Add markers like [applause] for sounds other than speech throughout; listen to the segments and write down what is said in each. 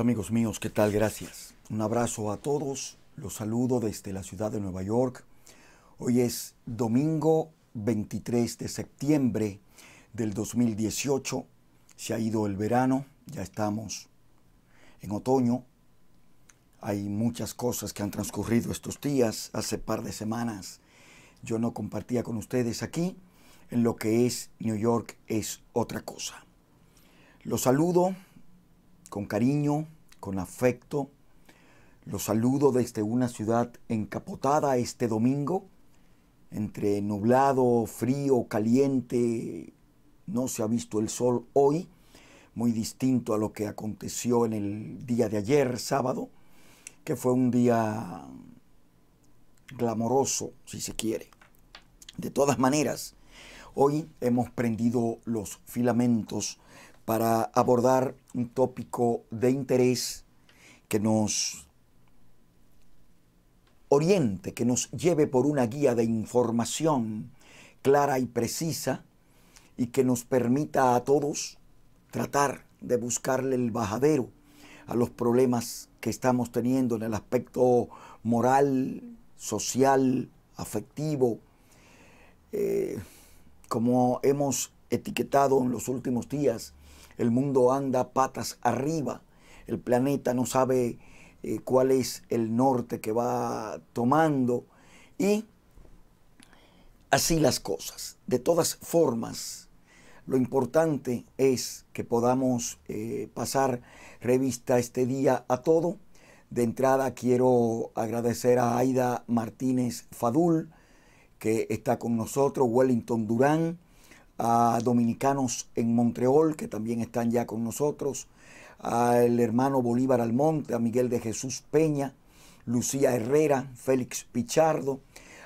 amigos míos, ¿qué tal? Gracias. Un abrazo a todos. Los saludo desde la ciudad de Nueva York. Hoy es domingo 23 de septiembre del 2018. Se ha ido el verano, ya estamos en otoño. Hay muchas cosas que han transcurrido estos días. Hace par de semanas yo no compartía con ustedes aquí en lo que es New York es otra cosa. Los saludo con cariño, con afecto. Los saludo desde una ciudad encapotada este domingo, entre nublado, frío, caliente. No se ha visto el sol hoy, muy distinto a lo que aconteció en el día de ayer, sábado, que fue un día glamoroso, si se quiere. De todas maneras, hoy hemos prendido los filamentos para abordar un tópico de interés que nos oriente, que nos lleve por una guía de información clara y precisa y que nos permita a todos tratar de buscarle el bajadero a los problemas que estamos teniendo en el aspecto moral, social, afectivo, eh, como hemos etiquetado en los últimos días el mundo anda patas arriba. El planeta no sabe eh, cuál es el norte que va tomando. Y así las cosas. De todas formas, lo importante es que podamos eh, pasar revista este día a todo. De entrada quiero agradecer a Aida Martínez Fadul, que está con nosotros, Wellington Durán, a dominicanos en Montreal que también están ya con nosotros, al hermano Bolívar Almonte, a Miguel de Jesús Peña, Lucía Herrera, Félix Pichardo,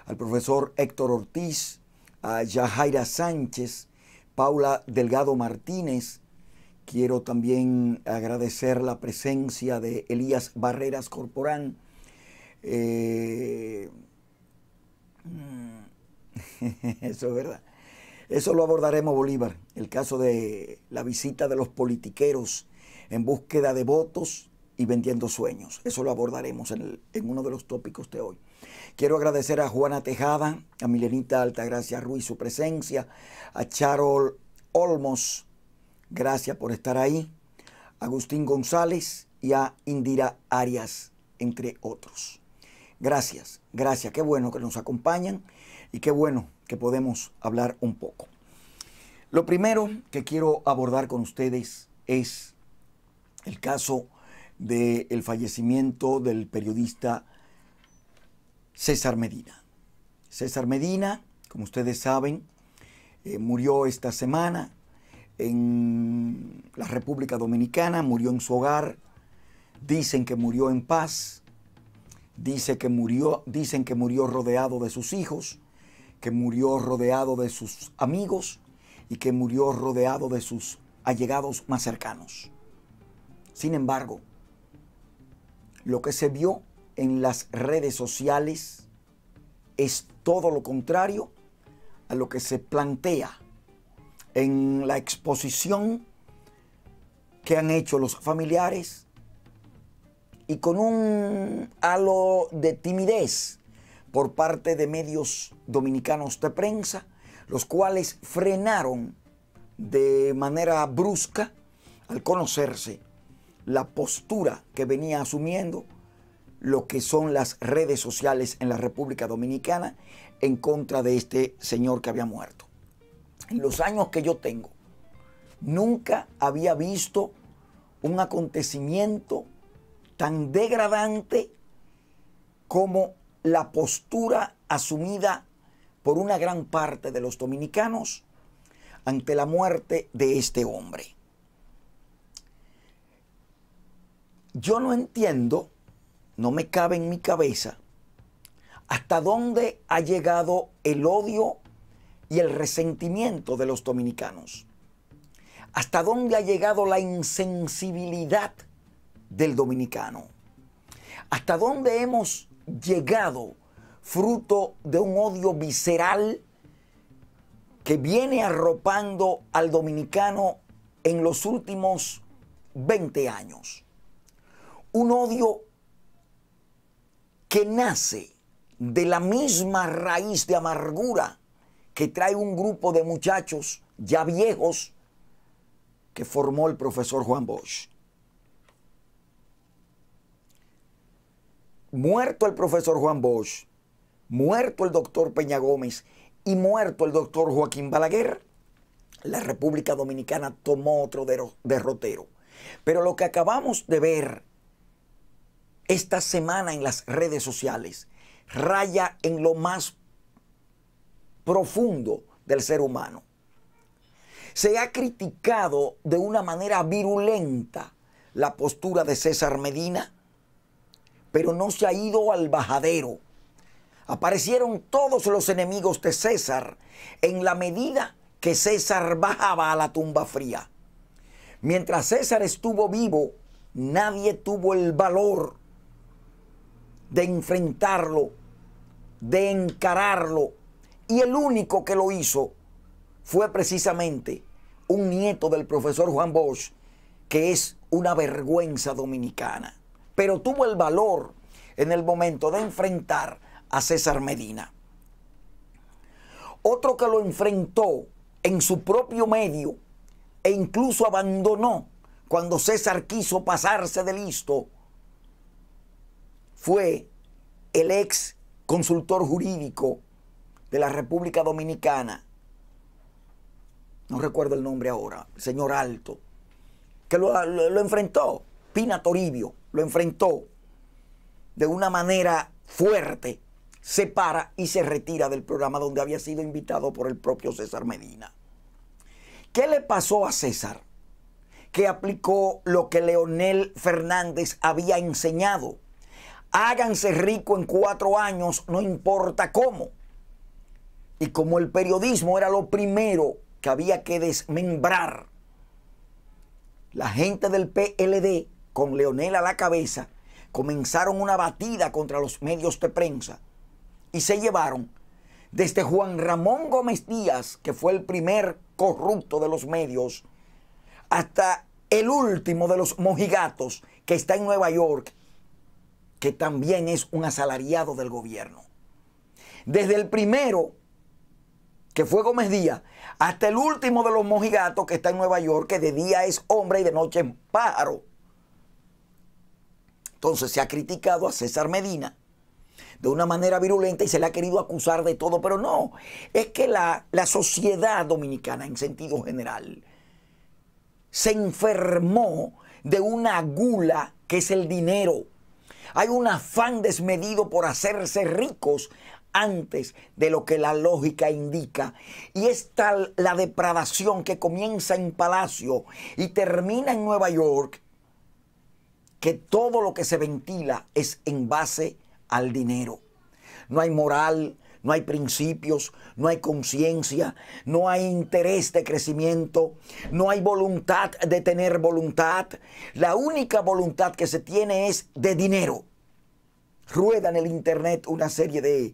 al profesor Héctor Ortiz, a Yajaira Sánchez, Paula Delgado Martínez. Quiero también agradecer la presencia de Elías Barreras Corporán. Eh, [laughs] eso es verdad. Eso lo abordaremos, Bolívar, el caso de la visita de los politiqueros en búsqueda de votos y vendiendo sueños. Eso lo abordaremos en, uno de los tópicos de hoy. Quiero agradecer a Juana Tejada, a Milenita Altagracia Ruiz su presencia, a Charol Olmos, gracias por estar ahí, a Agustín González y a Indira Arias, entre otros. Gracias, gracias, qué bueno que nos acompañan y qué bueno podemos hablar un poco. Lo primero que quiero abordar con ustedes es el caso del fallecimiento del periodista César Medina. César Medina, como ustedes saben, eh, murió esta semana en la República Dominicana, murió en su hogar, dicen que murió en paz, dice que murió, dicen que murió rodeado de sus hijos, que murió rodeado de sus amigos y que murió rodeado de sus allegados más cercanos. Sin embargo, lo que se vio en las redes sociales es todo lo contrario a lo que se plantea en la exposición que han hecho los familiares y con un halo de timidez por parte de medios dominicanos de prensa, los cuales frenaron de manera brusca al conocerse la postura que venía asumiendo lo que son las redes sociales en la República Dominicana en contra de este señor que había muerto. En los años que yo tengo, nunca había visto un acontecimiento tan degradante como la postura asumida por una gran parte de los dominicanos ante la muerte de este hombre. Yo no entiendo, no me cabe en mi cabeza, hasta dónde ha llegado el odio y el resentimiento de los dominicanos. Hasta dónde ha llegado la insensibilidad del dominicano. Hasta dónde hemos llegado fruto de un odio visceral que viene arropando al dominicano en los últimos 20 años. Un odio que nace de la misma raíz de amargura que trae un grupo de muchachos ya viejos que formó el profesor Juan Bosch. muerto el profesor Juan Bosch, muerto el doctor Peña Gómez y muerto el doctor Joaquín Balaguer, la República Dominicana tomó otro derrotero. Pero lo que acabamos de ver esta semana en las redes sociales raya en lo más profundo del ser humano. Se ha criticado de una manera virulenta la postura de César Medina, pero no se ha ido al bajadero. Aparecieron todos los enemigos de César en la medida que César bajaba a la tumba fría. Mientras César estuvo vivo, nadie tuvo el valor de enfrentarlo, de encararlo. Y el único que lo hizo fue precisamente un nieto del profesor Juan Bosch, que es una vergüenza dominicana pero tuvo el valor en el momento de enfrentar a César Medina. Otro que lo enfrentó en su propio medio e incluso abandonó cuando César quiso pasarse de listo fue el ex consultor jurídico de la República Dominicana, no recuerdo el nombre ahora, señor Alto, que lo, lo enfrentó, Pina Toribio lo enfrentó de una manera fuerte, se para y se retira del programa donde había sido invitado por el propio César Medina. ¿Qué le pasó a César? Que aplicó lo que Leonel Fernández había enseñado. Háganse rico en cuatro años, no importa cómo. Y como el periodismo era lo primero que había que desmembrar, la gente del PLD con Leonel a la cabeza, comenzaron una batida contra los medios de prensa y se llevaron desde Juan Ramón Gómez Díaz, que fue el primer corrupto de los medios, hasta el último de los mojigatos que está en Nueva York, que también es un asalariado del gobierno. Desde el primero, que fue Gómez Díaz, hasta el último de los mojigatos que está en Nueva York, que de día es hombre y de noche es pájaro. Entonces se ha criticado a César Medina de una manera virulenta y se le ha querido acusar de todo, pero no, es que la, la sociedad dominicana en sentido general se enfermó de una gula que es el dinero. Hay un afán desmedido por hacerse ricos antes de lo que la lógica indica. Y es tal la depravación que comienza en Palacio y termina en Nueva York que todo lo que se ventila es en base al dinero. No hay moral, no hay principios, no hay conciencia, no hay interés de crecimiento, no hay voluntad de tener voluntad. La única voluntad que se tiene es de dinero. Rueda en el Internet una serie de,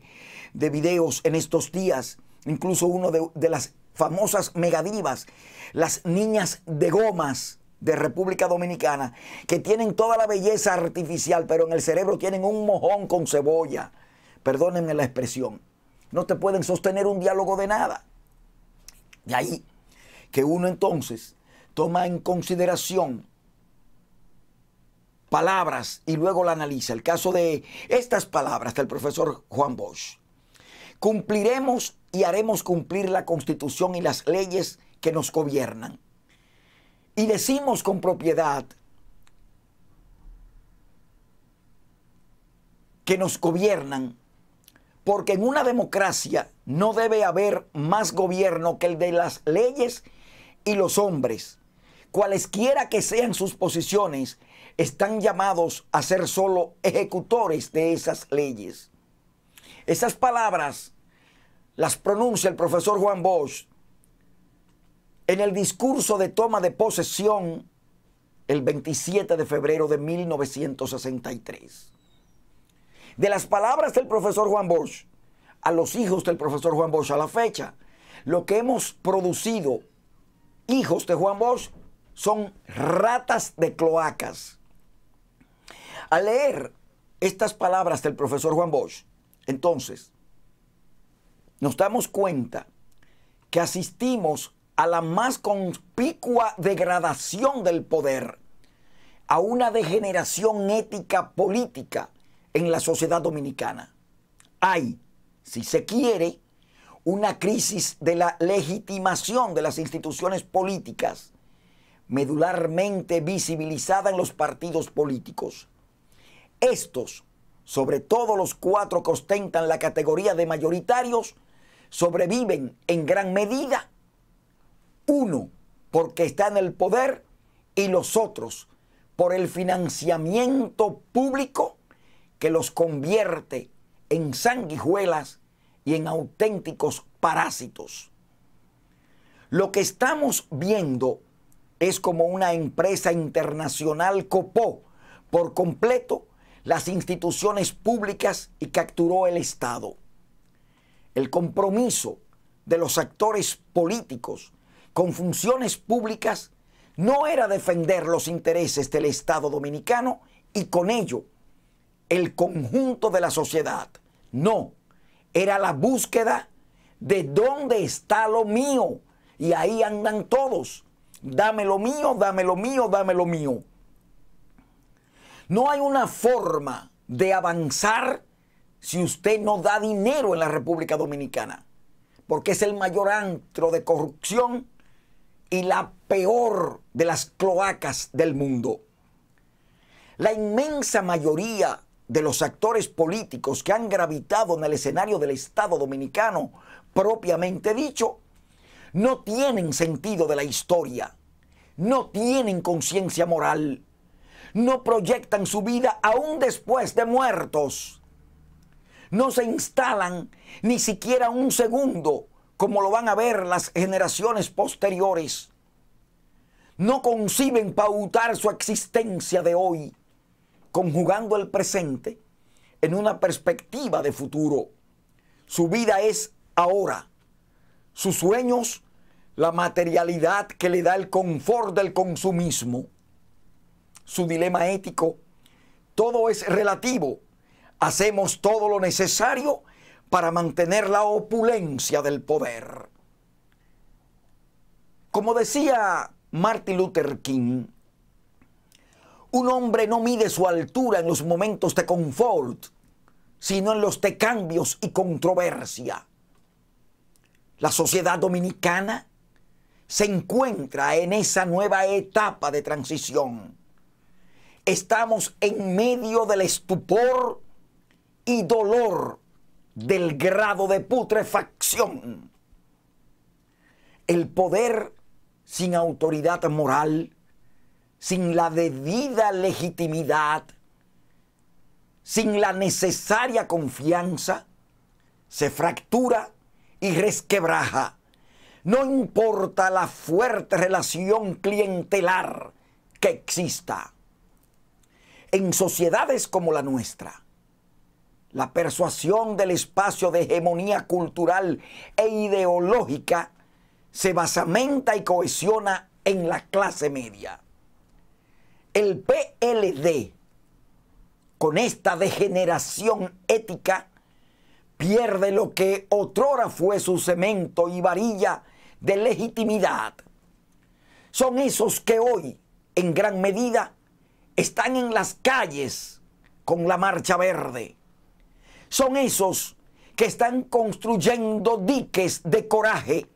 de videos en estos días, incluso uno de, de las famosas megadivas, las niñas de gomas de República Dominicana que tienen toda la belleza artificial, pero en el cerebro tienen un mojón con cebolla. Perdónenme la expresión. No te pueden sostener un diálogo de nada. De ahí que uno entonces toma en consideración palabras y luego la analiza. El caso de estas palabras del profesor Juan Bosch. Cumpliremos y haremos cumplir la constitución y las leyes que nos gobiernan y decimos con propiedad que nos gobiernan, porque en una democracia no debe haber más gobierno que el de las leyes y los hombres. Cualesquiera que sean sus posiciones, están llamados a ser solo ejecutores de esas leyes. Esas palabras las pronuncia el profesor Juan Bosch en el discurso de toma de posesión el 27 de febrero de 1963. De las palabras del profesor Juan Bosch a los hijos del profesor Juan Bosch a la fecha, lo que hemos producido hijos de Juan Bosch son ratas de cloacas. Al leer estas palabras del profesor Juan Bosch, entonces, nos damos cuenta que asistimos a la más conspicua degradación del poder, a una degeneración ética política en la sociedad dominicana. Hay, si se quiere, una crisis de la legitimación de las instituciones políticas, medularmente visibilizada en los partidos políticos. Estos, sobre todo los cuatro que ostentan la categoría de mayoritarios, sobreviven en gran medida uno porque está en el poder y los otros por el financiamiento público que los convierte en sanguijuelas y en auténticos parásitos. Lo que estamos viendo es como una empresa internacional copó por completo las instituciones públicas y capturó el Estado. El compromiso de los actores políticos con funciones públicas no era defender los intereses del Estado dominicano y con ello el conjunto de la sociedad. No, era la búsqueda de dónde está lo mío. Y ahí andan todos. Dame lo mío, dame lo mío, dame lo mío. No hay una forma de avanzar si usted no da dinero en la República Dominicana, porque es el mayor antro de corrupción y la peor de las cloacas del mundo. La inmensa mayoría de los actores políticos que han gravitado en el escenario del Estado dominicano, propiamente dicho, no tienen sentido de la historia, no tienen conciencia moral, no proyectan su vida aún después de muertos, no se instalan ni siquiera un segundo como lo van a ver las generaciones posteriores, no conciben pautar su existencia de hoy, conjugando el presente en una perspectiva de futuro. Su vida es ahora. Sus sueños, la materialidad que le da el confort del consumismo. Su dilema ético, todo es relativo. Hacemos todo lo necesario para mantener la opulencia del poder. Como decía Martin Luther King, un hombre no mide su altura en los momentos de confort, sino en los de cambios y controversia. La sociedad dominicana se encuentra en esa nueva etapa de transición. Estamos en medio del estupor y dolor del grado de putrefacción. El poder sin autoridad moral, sin la debida legitimidad, sin la necesaria confianza, se fractura y resquebraja. No importa la fuerte relación clientelar que exista. En sociedades como la nuestra, la persuasión del espacio de hegemonía cultural e ideológica se basamenta y cohesiona en la clase media. El PLD, con esta degeneración ética, pierde lo que otrora fue su cemento y varilla de legitimidad. Son esos que hoy, en gran medida, están en las calles con la Marcha Verde son esos que están construyendo diques de coraje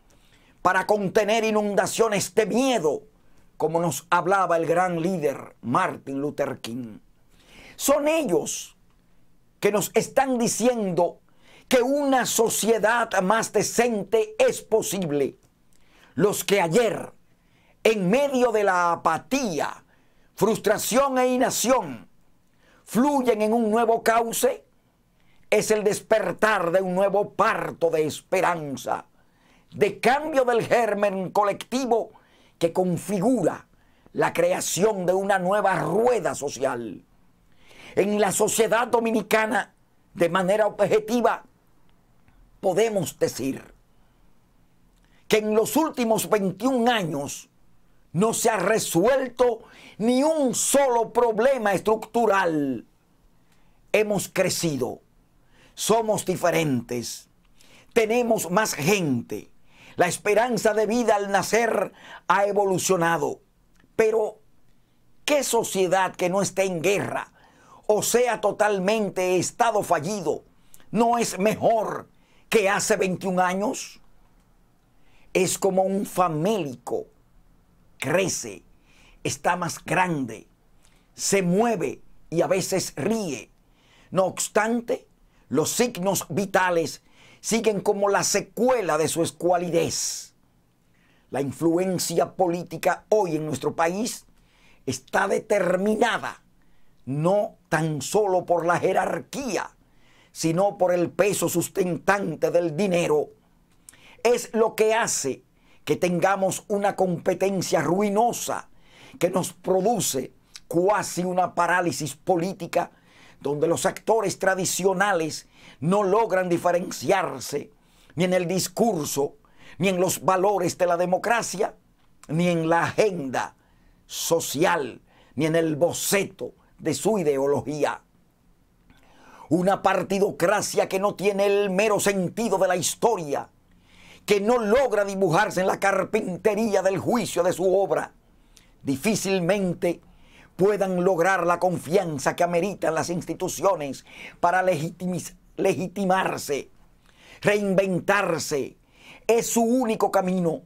para contener inundaciones de miedo, como nos hablaba el gran líder Martin Luther King. Son ellos que nos están diciendo que una sociedad más decente es posible. Los que ayer, en medio de la apatía, frustración e inacción, fluyen en un nuevo cauce es el despertar de un nuevo parto de esperanza, de cambio del germen colectivo que configura la creación de una nueva rueda social. En la sociedad dominicana, de manera objetiva, podemos decir que en los últimos 21 años no se ha resuelto ni un solo problema estructural. Hemos crecido somos diferentes, tenemos más gente, la esperanza de vida al nacer ha evolucionado, pero ¿qué sociedad que no esté en guerra o sea totalmente estado fallido no es mejor que hace 21 años? Es como un famélico, crece, está más grande, se mueve y a veces ríe. No obstante, los signos vitales siguen como la secuela de su escualidez. La influencia política hoy en nuestro país está determinada no tan solo por la jerarquía, sino por el peso sustentante del dinero. Es lo que hace que tengamos una competencia ruinosa que nos produce casi una parálisis política donde los actores tradicionales no logran diferenciarse ni en el discurso, ni en los valores de la democracia, ni en la agenda social, ni en el boceto de su ideología. Una partidocracia que no tiene el mero sentido de la historia, que no logra dibujarse en la carpintería del juicio de su obra, difícilmente puedan lograr la confianza que ameritan las instituciones para legitimarse, reinventarse. Es su único camino.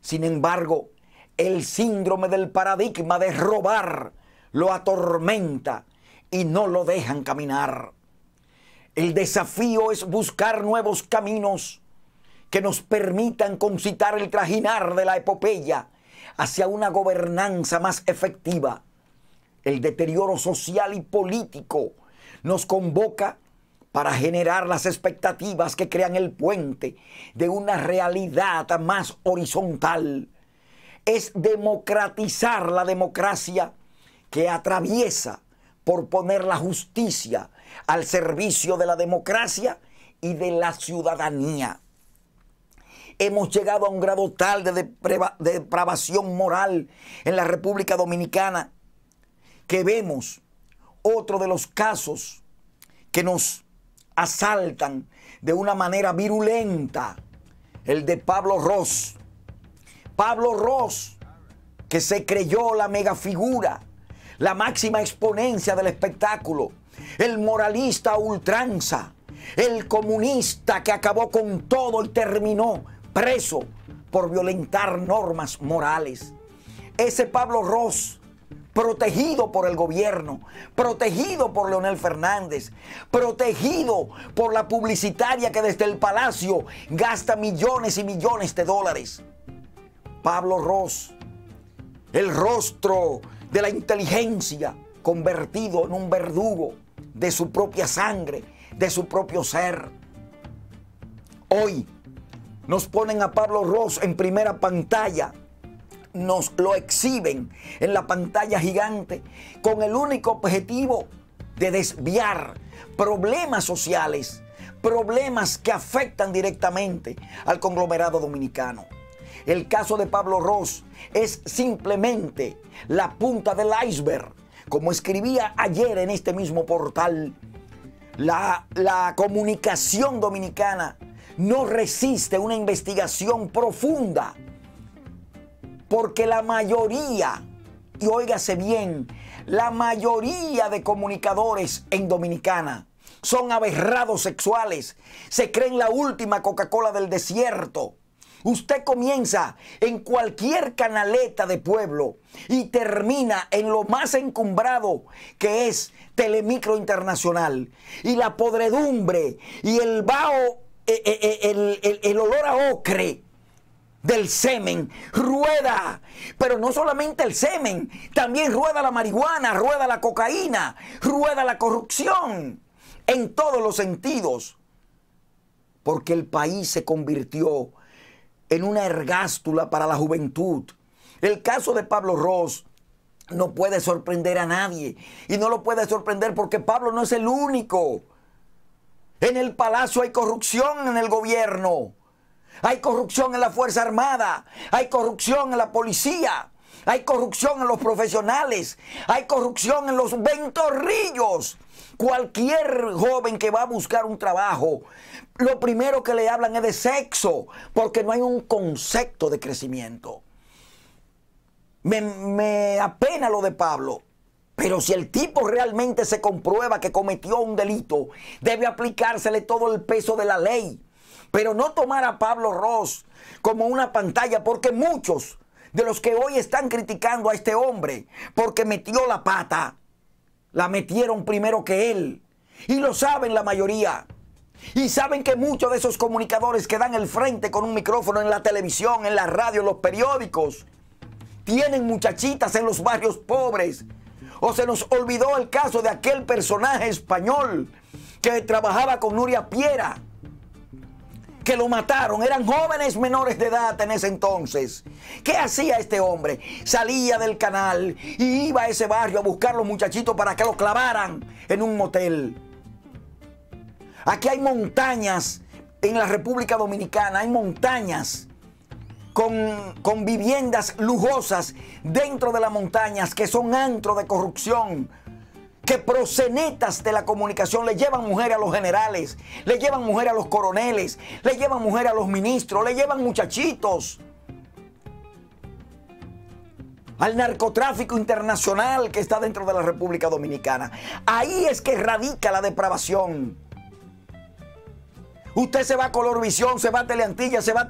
Sin embargo, el síndrome del paradigma de robar lo atormenta y no lo dejan caminar. El desafío es buscar nuevos caminos que nos permitan concitar el trajinar de la epopeya hacia una gobernanza más efectiva el deterioro social y político nos convoca para generar las expectativas que crean el puente de una realidad más horizontal. Es democratizar la democracia que atraviesa por poner la justicia al servicio de la democracia y de la ciudadanía. Hemos llegado a un grado tal de depravación moral en la República Dominicana que vemos otro de los casos que nos asaltan de una manera virulenta, el de Pablo Ross. Pablo Ross, que se creyó la mega figura, la máxima exponencia del espectáculo, el moralista ultranza, el comunista que acabó con todo y terminó preso por violentar normas morales. Ese Pablo Ross protegido por el gobierno, protegido por Leonel Fernández, protegido por la publicitaria que desde el palacio gasta millones y millones de dólares. Pablo Ross, el rostro de la inteligencia convertido en un verdugo de su propia sangre, de su propio ser. Hoy nos ponen a Pablo Ross en primera pantalla nos lo exhiben en la pantalla gigante con el único objetivo de desviar problemas sociales, problemas que afectan directamente al conglomerado dominicano. El caso de Pablo Ross es simplemente la punta del iceberg. Como escribía ayer en este mismo portal, la, comunicación dominicana no resiste una investigación profunda porque la mayoría, y óigase bien, la mayoría de comunicadores en Dominicana son aberrados sexuales, se creen la última Coca-Cola del desierto. Usted comienza en cualquier canaleta de pueblo y termina en lo más encumbrado que es Telemicro Internacional. Y la podredumbre y el vaho, eh, eh, eh, el olor a ocre del semen, rueda, pero no solamente el semen, también rueda la marihuana, rueda la cocaína, rueda la corrupción, en todos los sentidos, porque el país se convirtió en una ergástula para la juventud. El caso de Pablo Ross no puede sorprender a nadie, y no lo puede sorprender porque Pablo no es el único. En el palacio hay corrupción en el gobierno. Hay corrupción en la Fuerza Armada, hay corrupción en la policía, hay corrupción en los profesionales, hay corrupción en los ventorrillos. Cualquier joven que va a buscar un trabajo, lo primero que le hablan es de sexo, porque no hay un concepto de crecimiento. Me, apena lo de Pablo, pero si el tipo realmente se comprueba que cometió un delito, debe aplicársele todo el peso de la ley. Pero no tomar a Pablo Ross como una pantalla, porque muchos de los que hoy están criticando a este hombre, porque metió la pata, la metieron primero que él. Y lo saben la mayoría. Y saben que muchos de esos comunicadores que dan el frente con un micrófono en la televisión, en la radio, en los periódicos, tienen muchachitas en los barrios pobres. O se nos olvidó el caso de aquel personaje español que trabajaba con Nuria Piera que lo mataron. Eran jóvenes menores de edad en ese entonces. ¿Qué hacía este hombre? Salía del canal y iba a ese barrio a buscar los muchachitos para que los clavaran en un motel. Aquí hay montañas en la República Dominicana, hay montañas. Con, con, viviendas lujosas dentro de las montañas que son antro de corrupción, que prosenetas de la comunicación le llevan mujeres a los generales, le llevan mujeres a los coroneles, le llevan mujeres a los ministros, le llevan muchachitos. Al narcotráfico internacional que está dentro de la República Dominicana. Ahí es que radica la depravación. Usted se va a Colorvisión, se va a Teleantilla, se va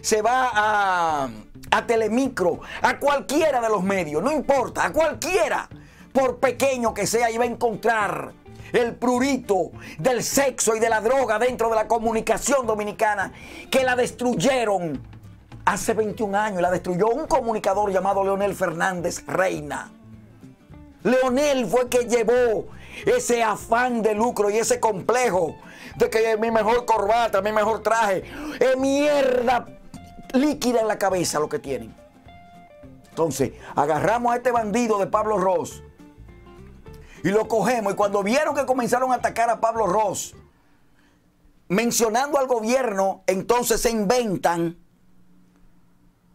se va a a Telemicro, a cualquiera de los medios, no importa, a cualquiera, por pequeño que sea, iba a encontrar el prurito del sexo y de la droga dentro de la comunicación dominicana que la destruyeron hace 21 años. La destruyó un comunicador llamado Leonel Fernández Reina. Leonel fue que llevó ese afán de lucro y ese complejo de que mi mejor corbata, mi mejor traje, es mierda líquida en la cabeza lo que tienen. Entonces, agarramos a este bandido de Pablo Ross y lo cogemos. Y cuando vieron que comenzaron a atacar a Pablo Ross, mencionando al gobierno, entonces se inventan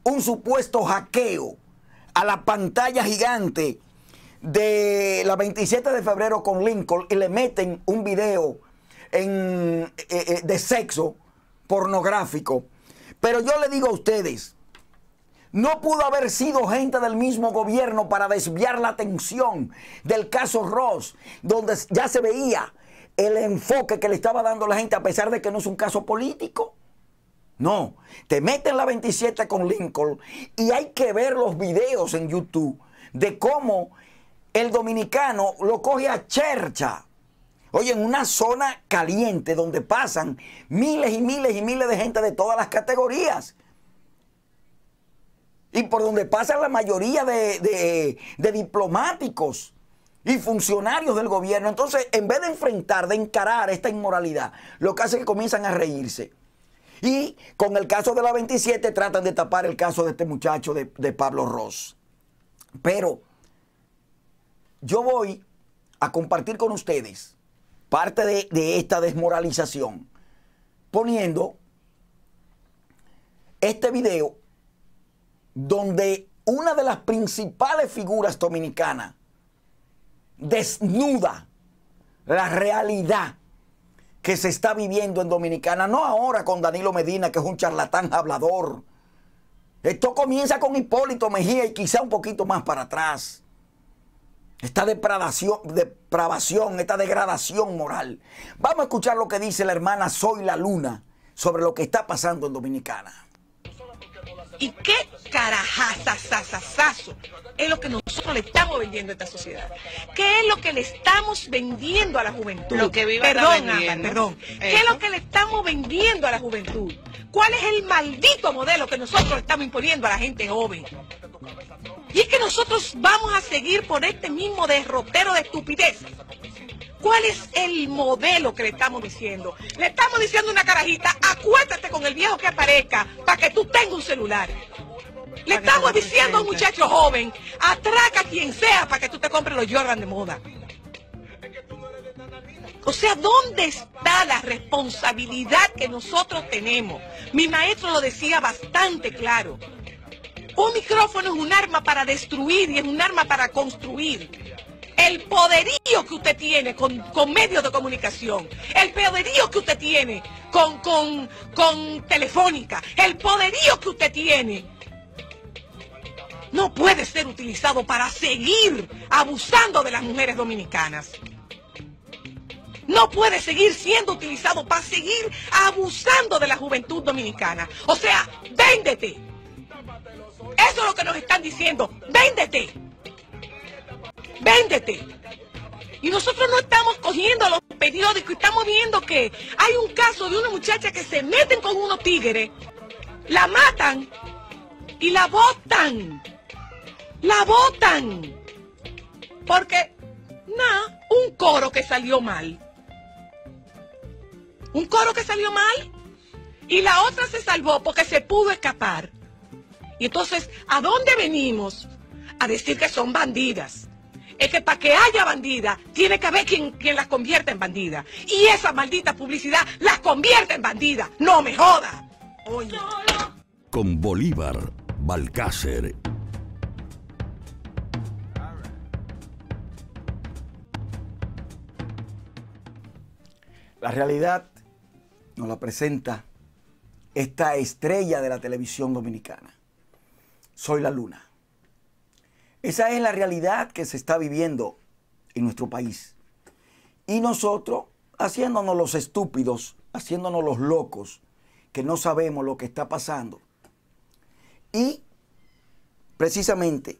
un supuesto hackeo a la pantalla gigante de la 27 de febrero con Lincoln y le meten un video eh, eh, de sexo pornográfico pero yo le digo a ustedes, no pudo haber sido gente del mismo gobierno para desviar la atención del caso Ross, donde ya se veía el enfoque que le estaba dando la gente a pesar de que no es un caso político. No, te meten la 27 con Lincoln y hay que ver los videos en YouTube de cómo el dominicano lo coge a chercha Oye, en una zona caliente donde pasan miles y miles y miles de gente de todas las categorías. Y por donde pasa la mayoría de, diplomáticos y funcionarios del gobierno. Entonces, en vez de enfrentar, de encarar esta inmoralidad, lo que hace es que comienzan a reírse. Y con el caso de la 27 tratan de tapar el caso de este muchacho de, de Pablo Ross. Pero yo voy a compartir con ustedes parte de, esta desmoralización poniendo este video donde una de las principales figuras dominicanas desnuda la realidad que se está viviendo en Dominicana, no ahora con Danilo Medina, que es un charlatán hablador. Esto comienza con Hipólito Mejía y quizá un poquito más para atrás esta depravación, depravación, esta degradación moral. Vamos a escuchar lo que dice la hermana Soy la Luna sobre lo que está pasando en Dominicana. ¿Y qué carajazazazazazo es lo que nosotros le estamos vendiendo a esta sociedad? ¿Qué es lo que le estamos vendiendo a la juventud? Lo que viva perdón, perdón. ¿Qué es lo que le estamos vendiendo a la juventud? ¿Cuál es el maldito modelo que nosotros estamos imponiendo a la gente joven? Y es que nosotros vamos a seguir por este mismo derrotero de estupidez. ¿Cuál es el modelo que le estamos diciendo? Le estamos diciendo una carajita, acuéstate con el viejo que aparezca para que tú tengas un celular. Le estamos diciendo a un muchacho joven, atraca a quien sea para que tú te compres los Jordan de moda. O sea, ¿dónde está la responsabilidad que nosotros tenemos? Mi maestro lo decía bastante claro. Un micrófono es un arma para destruir y es un arma para construir. El poderío que usted tiene con, con medios de comunicación, el poderío que usted tiene con, con, con telefónica, el poderío que usted tiene no puede ser utilizado para seguir abusando de las mujeres dominicanas. No puede seguir siendo utilizado para seguir abusando de la juventud dominicana. O sea, véndete. Eso es lo que nos están diciendo. Véndete. Véndete. Y nosotros no estamos cogiendo los periódicos, estamos viendo que hay un caso de una muchacha que se meten con unos tigres, la matan y la botan. La botan. Porque, nada, un coro que salió mal. Un coro que salió mal y la otra se salvó porque se pudo escapar. Y entonces, ¿a dónde venimos? A decir que son bandidas. Es que para que haya bandida tiene que haber quien, las convierta en bandida Y esa maldita publicidad las convierte en bandida. ¡No me joda! Con Bolívar, Balcácer La realidad nos la presenta esta estrella de la televisión dominicana soy la luna. Esa es la realidad que se está viviendo en nuestro país. Y nosotros, haciéndonos los estúpidos, haciéndonos los locos, que no sabemos lo que está pasando. Y precisamente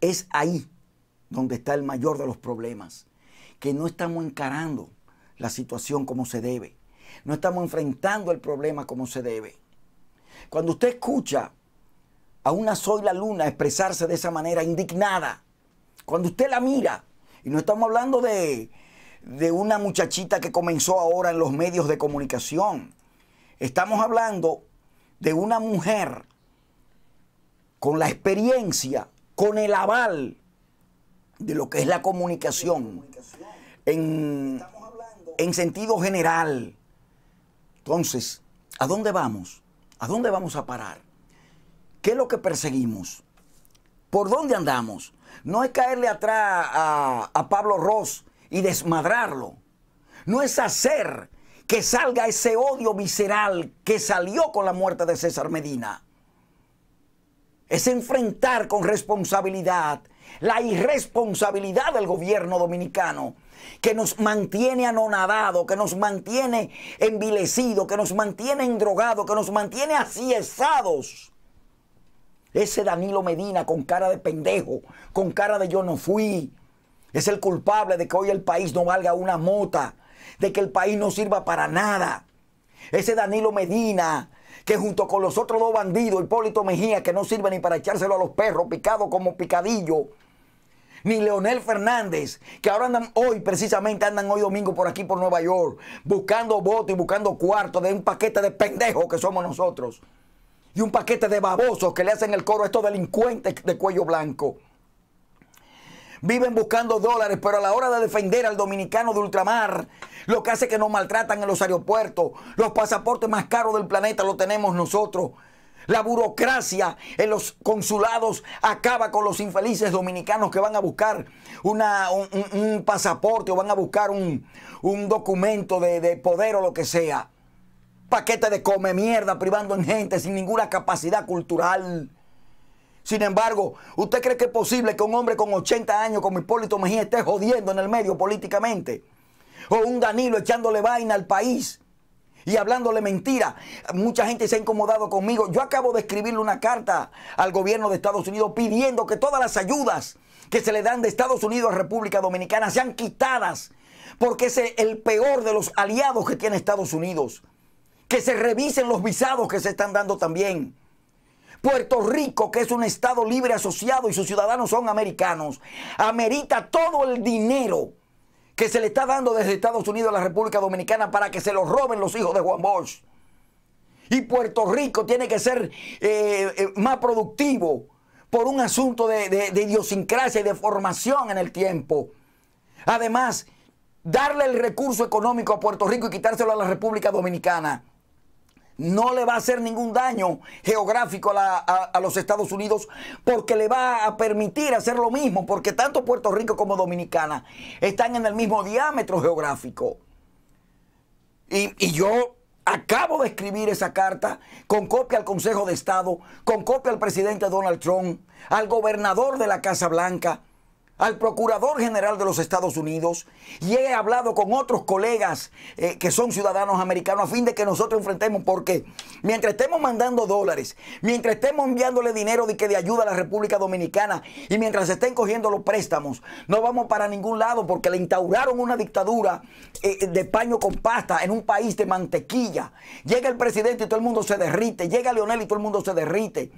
es ahí donde está el mayor de los problemas, que no estamos encarando la situación como se debe, no estamos enfrentando el problema como se debe. Cuando usted escucha a una soy la luna expresarse de esa manera indignada. Cuando usted la mira, y no estamos hablando de, una muchachita que comenzó ahora en los medios de comunicación, estamos hablando de una mujer con la experiencia, con el aval de lo que es la comunicación en, en sentido general. Entonces, ¿a dónde vamos? ¿A dónde vamos a parar? ¿Qué es lo que perseguimos? ¿Por dónde andamos? No es caerle atrás a, Pablo Ross y desmadrarlo. No es hacer que salga ese odio visceral que salió con la muerte de César Medina. Es enfrentar con responsabilidad la irresponsabilidad del gobierno dominicano que nos mantiene anonadado, que nos mantiene envilecido, que nos mantiene endrogado, que nos mantiene asiesados ese Danilo Medina con cara de pendejo, con cara de yo no fui, es el culpable de que hoy el país no valga una mota, de que el país no sirva para nada. Ese Danilo Medina, que junto con los otros dos bandidos, Hipólito Mejía, que no sirve ni para echárselo a los perros, picado como picadillo, ni Leonel Fernández, que ahora andan hoy, precisamente andan hoy domingo por aquí, por Nueva York, buscando votos y buscando cuartos de un paquete de pendejos que somos nosotros y un paquete de babosos que le hacen el coro a estos delincuentes de cuello blanco. Viven buscando dólares, pero a la hora de defender al dominicano de ultramar, lo que hace que nos maltratan en los aeropuertos, los pasaportes más caros del planeta lo tenemos nosotros. La burocracia en los consulados acaba con los infelices dominicanos que van a buscar un, pasaporte o van a buscar un, documento de poder o lo que sea paquete de come mierda privando en gente sin ninguna capacidad cultural. Sin embargo, ¿usted cree que es posible que un hombre con 80 años como Hipólito Mejía esté jodiendo en el medio políticamente? O un Danilo echándole vaina al país y hablándole mentira. Mucha gente se ha incomodado conmigo. Yo acabo de escribirle una carta al gobierno de Estados Unidos pidiendo que todas las ayudas que se le dan de Estados Unidos a República Dominicana sean quitadas porque es el peor de los aliados que tiene Estados Unidos que se revisen los visados que se están dando también. Puerto Rico, que es un estado libre asociado y sus ciudadanos son americanos, amerita todo el dinero que se le está dando desde Estados Unidos a la República Dominicana para que se lo roben los hijos de Juan Bosch. Y Puerto Rico tiene que ser eh, eh, más productivo por un asunto de idiosincrasia y de formación en el tiempo. Además, darle el recurso económico a Puerto Rico y quitárselo a la República Dominicana no le va a hacer ningún daño geográfico a, los Estados Unidos porque le va a permitir hacer lo mismo, porque tanto Puerto Rico como Dominicana están en el mismo diámetro geográfico. y yo acabo de escribir esa carta con copia al Consejo de Estado, con copia al presidente Donald Trump, al gobernador de la Casa Blanca al Procurador General de los Estados Unidos y he hablado con otros colegas eh, que son ciudadanos americanos a fin de que nosotros enfrentemos, porque mientras estemos mandando dólares, mientras estemos enviándole dinero de, que de ayuda a la República Dominicana y mientras estén cogiendo los préstamos, no vamos para ningún lado porque le instauraron una dictadura eh, eh, de paño con pasta en un país de mantequilla. Llega el presidente y todo el mundo se derrite, llega Leonel y todo el mundo se derrite.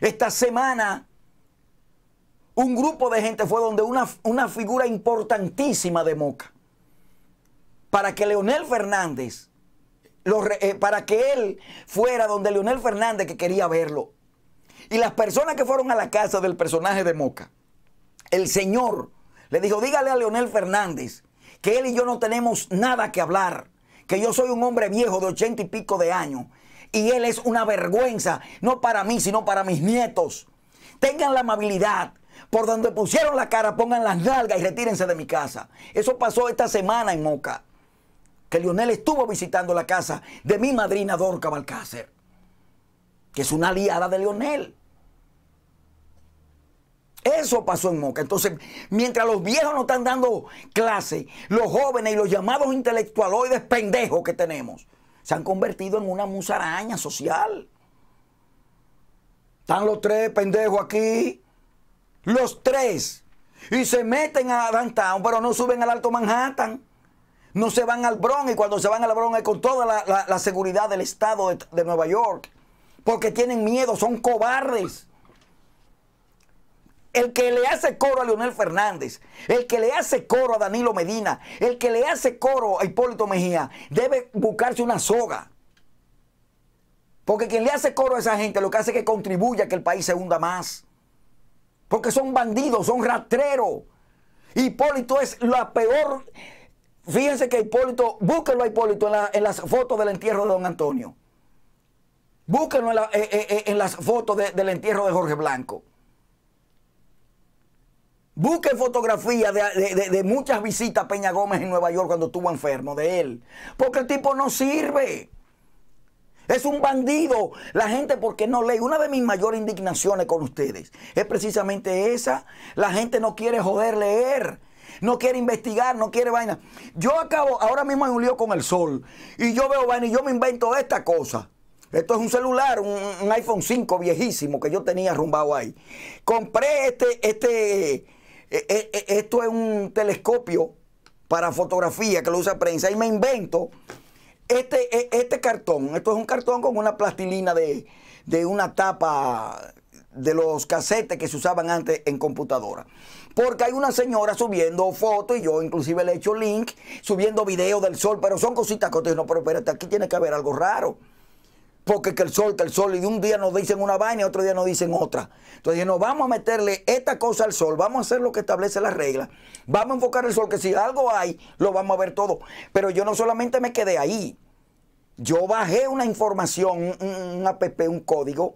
Esta semana un grupo de gente fue donde una, una figura importantísima de Moca, para que Leonel Fernández, eh, para que él fuera donde Leonel Fernández que quería verlo. Y las personas que fueron a la casa del personaje de Moca, el señor le dijo, dígale a Leonel Fernández que él y yo no tenemos nada que hablar, que yo soy un hombre viejo de ochenta y pico de años y él es una vergüenza, no para mí, sino para mis nietos. Tengan la amabilidad por donde pusieron la cara, pongan las nalgas y retírense de mi casa. Eso pasó esta semana en Moca, que Lionel estuvo visitando la casa de mi madrina Dorca Balcácer, que es una aliada de Lionel. Eso pasó en Moca. Entonces, mientras los viejos no están dando clase, los jóvenes y los llamados intelectualoides pendejos que tenemos, se han convertido en una musaraña social. Están los tres pendejos aquí, los tres. Y se meten a Downtown, pero no suben al Alto Manhattan. No se van al Bronx. Y cuando se van al Bronx es con toda la, seguridad del Estado de, de Nueva York. Porque tienen miedo, son cobardes el que le hace coro a Leonel Fernández, el que le hace coro a Danilo Medina, el que le hace coro a Hipólito Mejía, debe buscarse una soga. Porque quien le hace coro a esa gente lo que hace es que contribuya a que el país se hunda más porque son bandidos, son rastreros. Hipólito es la peor. Fíjense que Hipólito, búsquenlo a Hipólito en, las fotos del entierro de don Antonio. Búsquenlo en, eh, eh, eh, las fotos del entierro de Jorge Blanco. Busquen fotografías de, de, de, muchas visitas a Peña Gómez en Nueva York cuando estuvo enfermo de él. Porque el tipo no sirve. Es un bandido. La gente porque no lee. Una de mis mayores indignaciones con ustedes es precisamente esa. La gente no quiere joder leer. No quiere investigar, no quiere vaina. Yo acabo, ahora mismo hay un lío con el sol. Y yo veo vaina y yo me invento esta cosa. Esto es un celular, un, iPhone 5 viejísimo que yo tenía arrumbado ahí. Compré este, este, eh, eh, eh, esto es un telescopio para fotografía que lo usa prensa y me invento este, e, este cartón, esto es un cartón con una plastilina de, una tapa de los casetes que se usaban antes en computadora. Porque hay una señora subiendo fotos y yo inclusive le he hecho link, subiendo videos del sol, pero son cositas que no, pero espérate, aquí tiene que haber algo raro porque que el sol, que el sol, y un día nos dicen una vaina y otro día nos dicen otra. Entonces, no, vamos a meterle esta cosa al sol, vamos a hacer lo que establece la regla, vamos a enfocar el sol, que si algo hay, lo vamos a ver todo. Pero yo no solamente me quedé ahí, yo bajé una información, un, app, un código,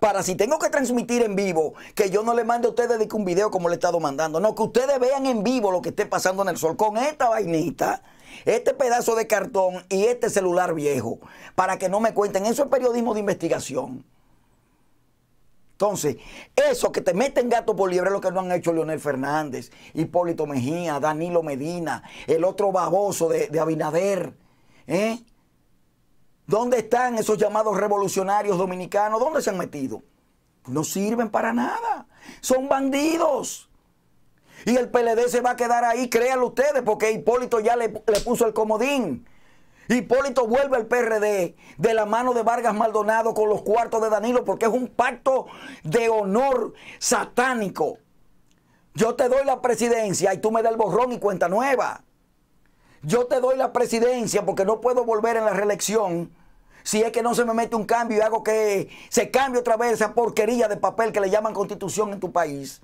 para si tengo que transmitir en vivo, que yo no le mande a ustedes de un video como le he estado mandando, no, que ustedes vean en vivo lo que esté pasando en el sol con esta vainita este pedazo de cartón y este celular viejo, para que no me cuenten. Eso es periodismo de investigación. Entonces, eso que te meten gato por liebre es lo que no han hecho Leonel Fernández, Hipólito Mejía, Danilo Medina, el otro baboso de, Abinader. ¿eh? ¿Dónde están esos llamados revolucionarios dominicanos? ¿Dónde se han metido? No sirven para nada. Son bandidos. Y el PLD se va a quedar ahí, créanlo ustedes, porque Hipólito ya le, puso el comodín. Hipólito vuelve al PRD de la mano de Vargas Maldonado con los cuartos de Danilo porque es un pacto de honor satánico. Yo te doy la presidencia y tú me das el borrón y cuenta nueva. Yo te doy la presidencia porque no puedo volver en la reelección si es que no se me mete un cambio y hago que se cambie otra vez esa porquería de papel que le llaman constitución en tu país.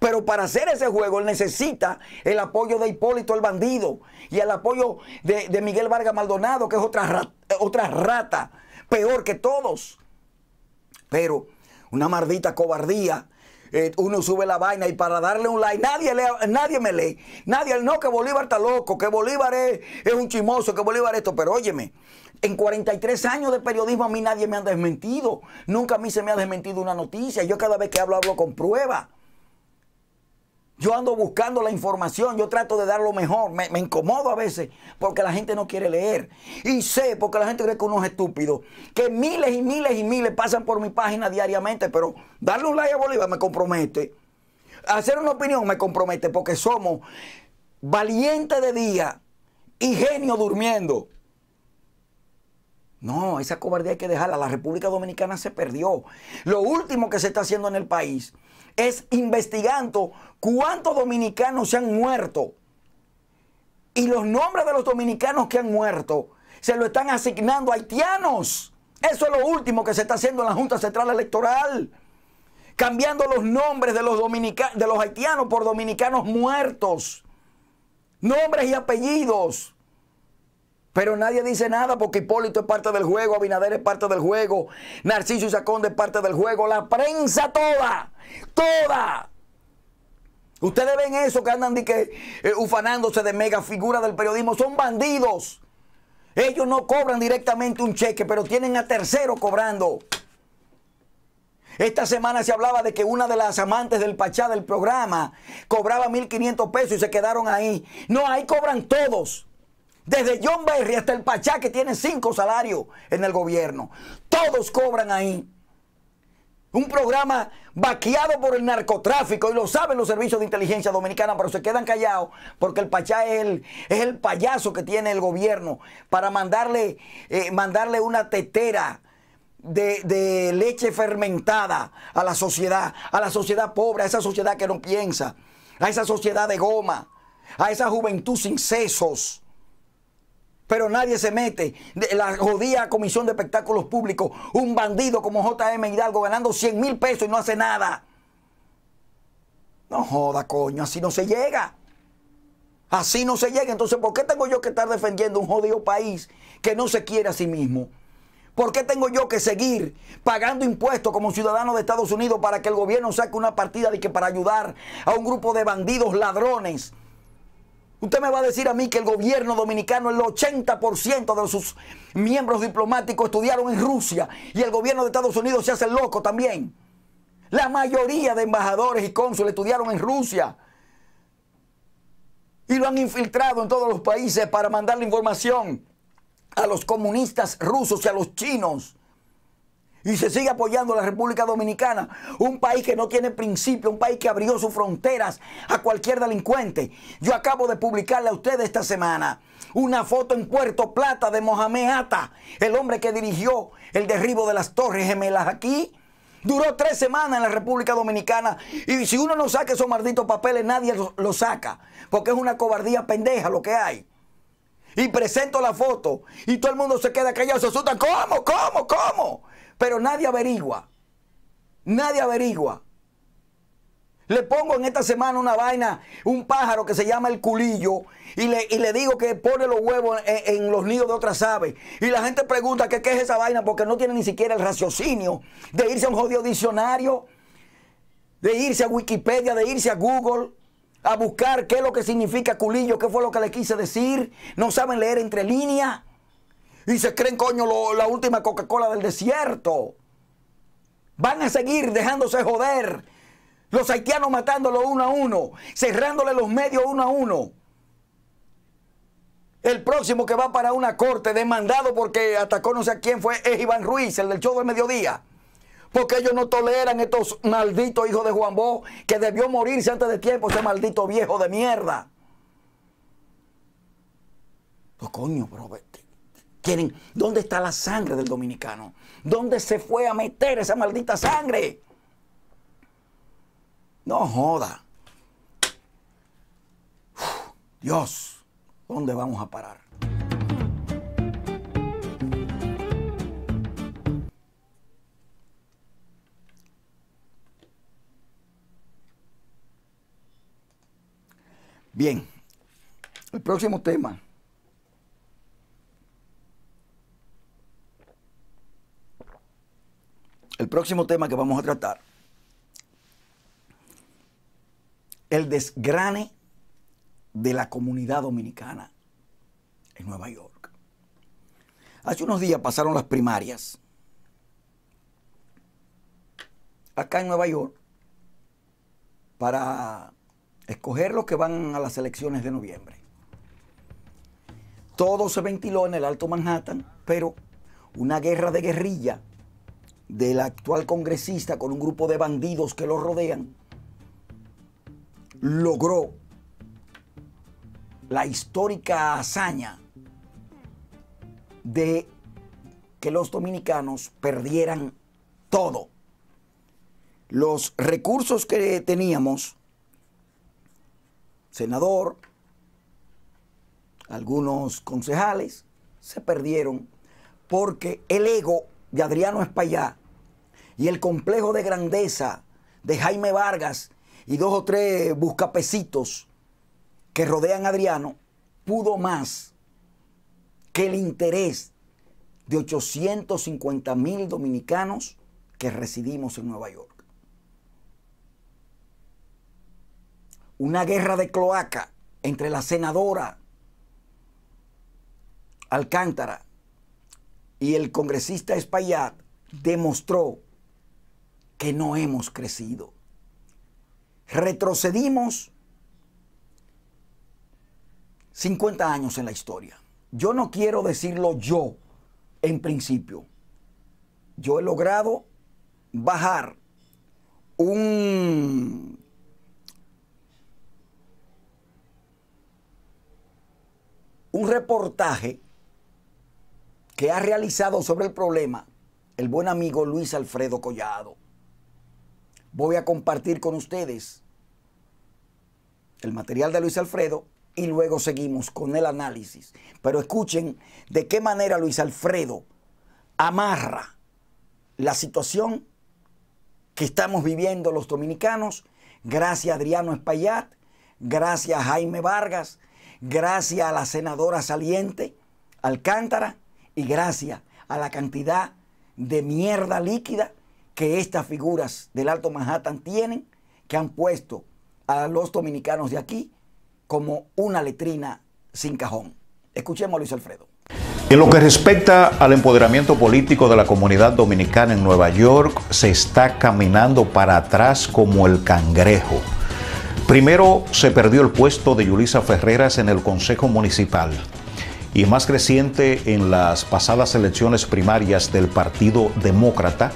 Pero para hacer ese juego él necesita el apoyo de Hipólito el bandido y el apoyo de, Miguel Vargas Maldonado, que es otra rata, eh, otra rata, peor que todos. Pero una maldita cobardía. Eh, uno sube la vaina y para darle un like, nadie, nadie me lee. Nadie, no, que Bolívar está loco, que Bolívar es, es un chimoso, que Bolívar esto. Pero óyeme, en 43 años de periodismo a mí nadie me ha desmentido. Nunca a mí se me ha desmentido una noticia. Yo cada vez que hablo, hablo con prueba. Yo ando buscando la información, yo trato de dar lo mejor, me, incomodo a veces porque la gente no quiere leer. Y sé, porque la gente cree que uno es estúpido, que miles y miles y miles pasan por mi página diariamente, pero darle un like a Bolívar me compromete. Hacer una opinión me compromete porque somos valientes de día y genio durmiendo. No, esa cobardía hay que dejarla. La República Dominicana se perdió. Lo último que se está haciendo en el país es investigando cuántos dominicanos se han muerto. Y los nombres de los dominicanos que han muerto se lo están asignando a haitianos. Eso es lo último que se está haciendo en la Junta Central Electoral. Cambiando los nombres de los, de los haitianos por dominicanos muertos. Nombres y apellidos. Pero nadie dice nada porque Hipólito es parte del juego, Abinader es parte del juego, Narciso y es parte del juego, la prensa toda, toda. Ustedes ven eso que andan que, eh, ufanándose de mega figura del periodismo, son bandidos. Ellos no cobran directamente un cheque, pero tienen a tercero cobrando. Esta semana se hablaba de que una de las amantes del Pachá del programa cobraba 1.500 pesos y se quedaron ahí. No, ahí cobran todos. Desde John Berry hasta el Pachá, que tiene cinco salarios en el gobierno. Todos cobran ahí. Un programa vaqueado por el narcotráfico y lo saben los servicios de inteligencia dominicana, pero se quedan callados porque el Pachá es el, es el payaso que tiene el gobierno para mandarle, eh, mandarle una tetera de, de, leche fermentada a la sociedad, a la sociedad pobre, a esa sociedad que no piensa, a esa sociedad de goma, a esa juventud sin sesos pero nadie se mete. La jodida Comisión de Espectáculos Públicos, un bandido como JM Hidalgo ganando 100 mil pesos y no hace nada. No joda, coño, así no se llega. Así no se llega. Entonces, ¿por qué tengo yo que estar defendiendo un jodido país que no se quiere a sí mismo? ¿Por qué tengo yo que seguir pagando impuestos como ciudadano de Estados Unidos para que el gobierno saque una partida de que para ayudar a un grupo de bandidos ladrones Usted me va a decir a mí que el gobierno dominicano, el 80% de sus miembros diplomáticos estudiaron en Rusia y el gobierno de Estados Unidos se hace loco también. La mayoría de embajadores y cónsules estudiaron en Rusia y lo han infiltrado en todos los países para mandar la información a los comunistas rusos y a los chinos. Y se sigue apoyando la República Dominicana, un país que no tiene principio, un país que abrió sus fronteras a cualquier delincuente. Yo acabo de publicarle a ustedes esta semana una foto en Puerto Plata de Mohamed Ata, el hombre que dirigió el derribo de las Torres Gemelas aquí. Duró tres semanas en la República Dominicana y si uno no saca esos malditos papeles, nadie los saca, porque es una cobardía pendeja lo que hay y presento la foto y todo el mundo se queda callado, se asusta, ¿cómo? ¿Cómo? ¿Cómo? pero nadie averigua. Nadie averigua. Le pongo en esta semana una vaina, un pájaro que se llama el culillo, y le, le digo que pone los huevos en, los nidos de otras aves. Y la gente pregunta qué es esa vaina, porque no tiene ni siquiera el raciocinio de irse a un jodido diccionario, de irse a Wikipedia, de irse a Google, a buscar qué es lo que significa culillo, qué fue lo que le quise decir. No saben leer entre líneas y se creen, coño, la última Coca-Cola del desierto. Van a seguir dejándose joder. Los haitianos matándolo uno a uno, cerrándole los medios uno a uno. El próximo que va para una corte demandado porque atacó no sé a quién fue es Iván Ruiz, el del show del mediodía. Porque ellos no toleran estos malditos hijos de Juan Bó que debió morirse antes de tiempo, ese maldito viejo de mierda. No pues coño, bro, Quieren, ¿dónde está la sangre del dominicano? ¿Dónde se fue a meter esa maldita sangre? No joda. Dios, ¿dónde vamos a parar? Bien, el próximo tema El próximo tema que vamos a tratar, el desgrane de la comunidad dominicana en Nueva York. Hace unos días pasaron las primarias. Acá en Nueva York, para escoger los que van a las elecciones de noviembre. Todo se ventiló en el Alto Manhattan, pero una guerra de guerrilla del actual congresista con un grupo de bandidos que lo rodean, logró la histórica hazaña de que los dominicanos perdieran todo. Los recursos que teníamos, senador, algunos concejales, se perdieron porque el ego de Adriano Espaillá y el complejo de grandeza de Jaime Vargas y dos o tres buscapecitos que rodean a Adriano, pudo más que el interés de 850 mil dominicanos que residimos en Nueva York. Una guerra de cloaca entre la senadora Alcántara y el congresista Espaillat demostró que no hemos crecido. Retrocedimos 50 años en la historia. Yo no quiero decirlo yo en principio. Yo he logrado bajar un un reportaje que ha realizado sobre el problema el buen amigo Luis Alfredo Collado voy a compartir con ustedes el material de Luis Alfredo y luego seguimos con el análisis. Pero escuchen de qué manera Luis Alfredo amarra la situación que estamos viviendo los dominicanos, gracias a Adriano Espaillat, gracias a Jaime Vargas, gracias a la senadora saliente Alcántara y gracias a la cantidad de mierda líquida que estas figuras del Alto Manhattan tienen, que han puesto a los dominicanos de aquí como una letrina sin cajón. Escuchemos a Luis Alfredo. En lo que respecta al empoderamiento político de la comunidad dominicana en Nueva York, se está caminando para atrás como el cangrejo. Primero se perdió el puesto de Yulisa Ferreras en el Consejo Municipal y más creciente en las pasadas elecciones primarias del Partido Demócrata,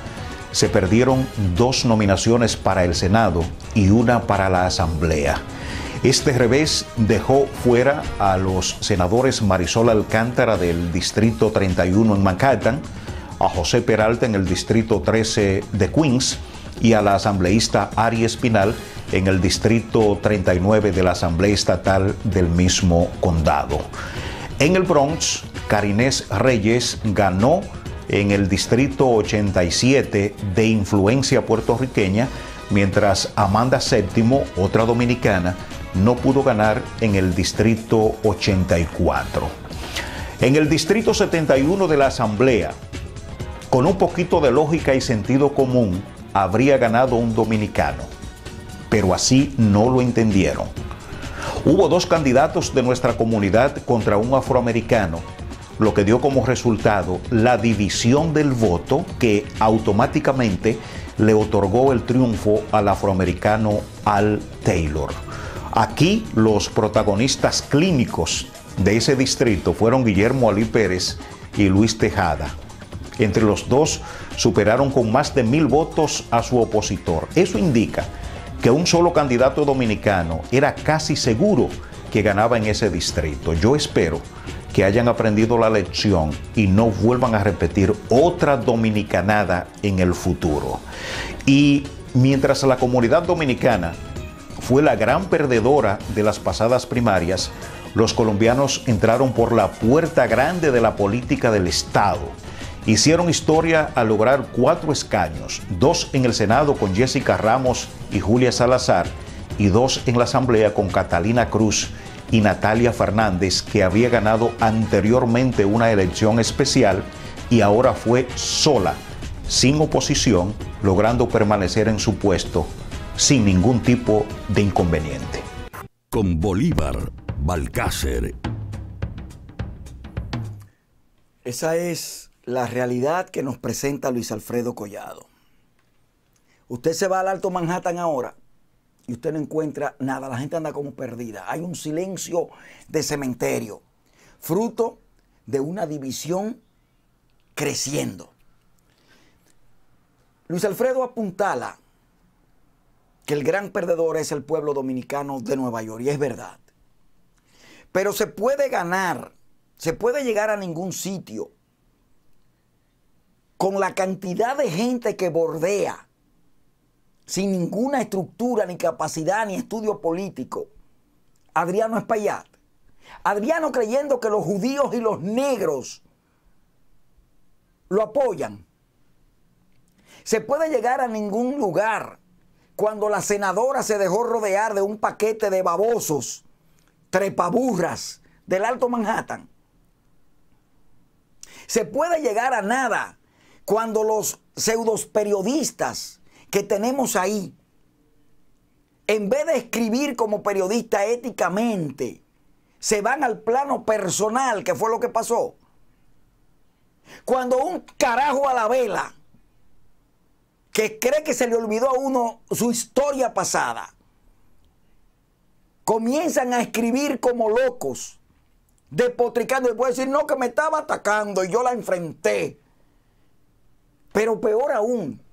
se perdieron dos nominaciones para el Senado y una para la Asamblea. Este revés dejó fuera a los senadores Marisol Alcántara del Distrito 31 en Manhattan, a José Peralta en el Distrito 13 de Queens y a la asambleísta Ari Espinal en el Distrito 39 de la Asamblea Estatal del mismo condado. En el Bronx, Carinés Reyes ganó en el distrito 87 de influencia puertorriqueña, mientras Amanda VII, otra dominicana, no pudo ganar en el distrito 84. En el distrito 71 de la Asamblea, con un poquito de lógica y sentido común, habría ganado un dominicano, pero así no lo entendieron. Hubo dos candidatos de nuestra comunidad contra un afroamericano lo que dio como resultado la división del voto que automáticamente le otorgó el triunfo al afroamericano Al Taylor. Aquí los protagonistas clínicos de ese distrito fueron Guillermo Alí Pérez y Luis Tejada. Entre los dos superaron con más de mil votos a su opositor. Eso indica que un solo candidato dominicano era casi seguro que ganaba en ese distrito. Yo espero que hayan aprendido la lección y no vuelvan a repetir otra dominicanada en el futuro. Y mientras la comunidad dominicana fue la gran perdedora de las pasadas primarias, los colombianos entraron por la puerta grande de la política del Estado. Hicieron historia al lograr cuatro escaños, dos en el Senado con Jessica Ramos y Julia Salazar y dos en la Asamblea con Catalina Cruz y Natalia Fernández, que había ganado anteriormente una elección especial y ahora fue sola, sin oposición, logrando permanecer en su puesto sin ningún tipo de inconveniente. Con Bolívar, Balcácer. Esa es la realidad que nos presenta Luis Alfredo Collado. Usted se va al Alto Manhattan ahora y usted no encuentra nada. La gente anda como perdida. Hay un silencio de cementerio, fruto de una división creciendo. Luis Alfredo apuntala que el gran perdedor es el pueblo dominicano de Nueva York, y es verdad. Pero se puede ganar, se puede llegar a ningún sitio con la cantidad de gente que bordea sin ninguna estructura, ni capacidad, ni estudio político. Adriano Espaillat. Adriano creyendo que los judíos y los negros lo apoyan. Se puede llegar a ningún lugar cuando la senadora se dejó rodear de un paquete de babosos, trepaburras del Alto Manhattan. Se puede llegar a nada cuando los pseudos que tenemos ahí, en vez de escribir como periodista éticamente, se van al plano personal, que fue lo que pasó. Cuando un carajo a la vela, que cree que se le olvidó a uno su historia pasada, comienzan a escribir como locos, despotricando, y puede decir, no, que me estaba atacando y yo la enfrenté. Pero peor aún,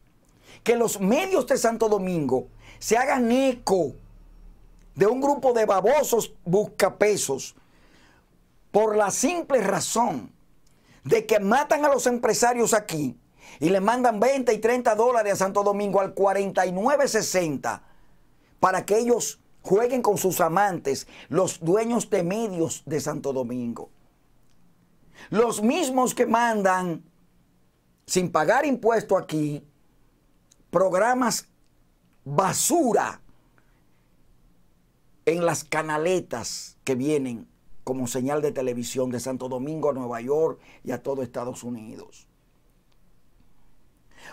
que los medios de Santo Domingo se hagan eco de un grupo de babosos buscapesos por la simple razón de que matan a los empresarios aquí y le mandan 20 y 30 dólares a Santo Domingo al 49.60 para que ellos jueguen con sus amantes, los dueños de medios de Santo Domingo. Los mismos que mandan sin pagar impuesto aquí programas basura en las canaletas que vienen como señal de televisión de Santo Domingo a Nueva York y a todo Estados Unidos.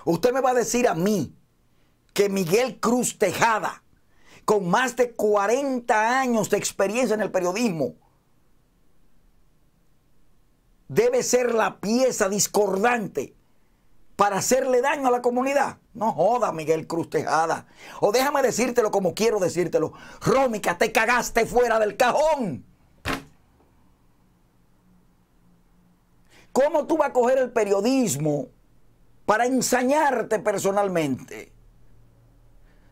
Usted me va a decir a mí que Miguel Cruz Tejada, con más de 40 años de experiencia en el periodismo, debe ser la pieza discordante para hacerle daño a la comunidad. No joda, Miguel Cruz Tejada. O déjame decírtelo como quiero decírtelo. Rómica, te cagaste fuera del cajón. ¿Cómo tú vas a coger el periodismo para ensañarte personalmente?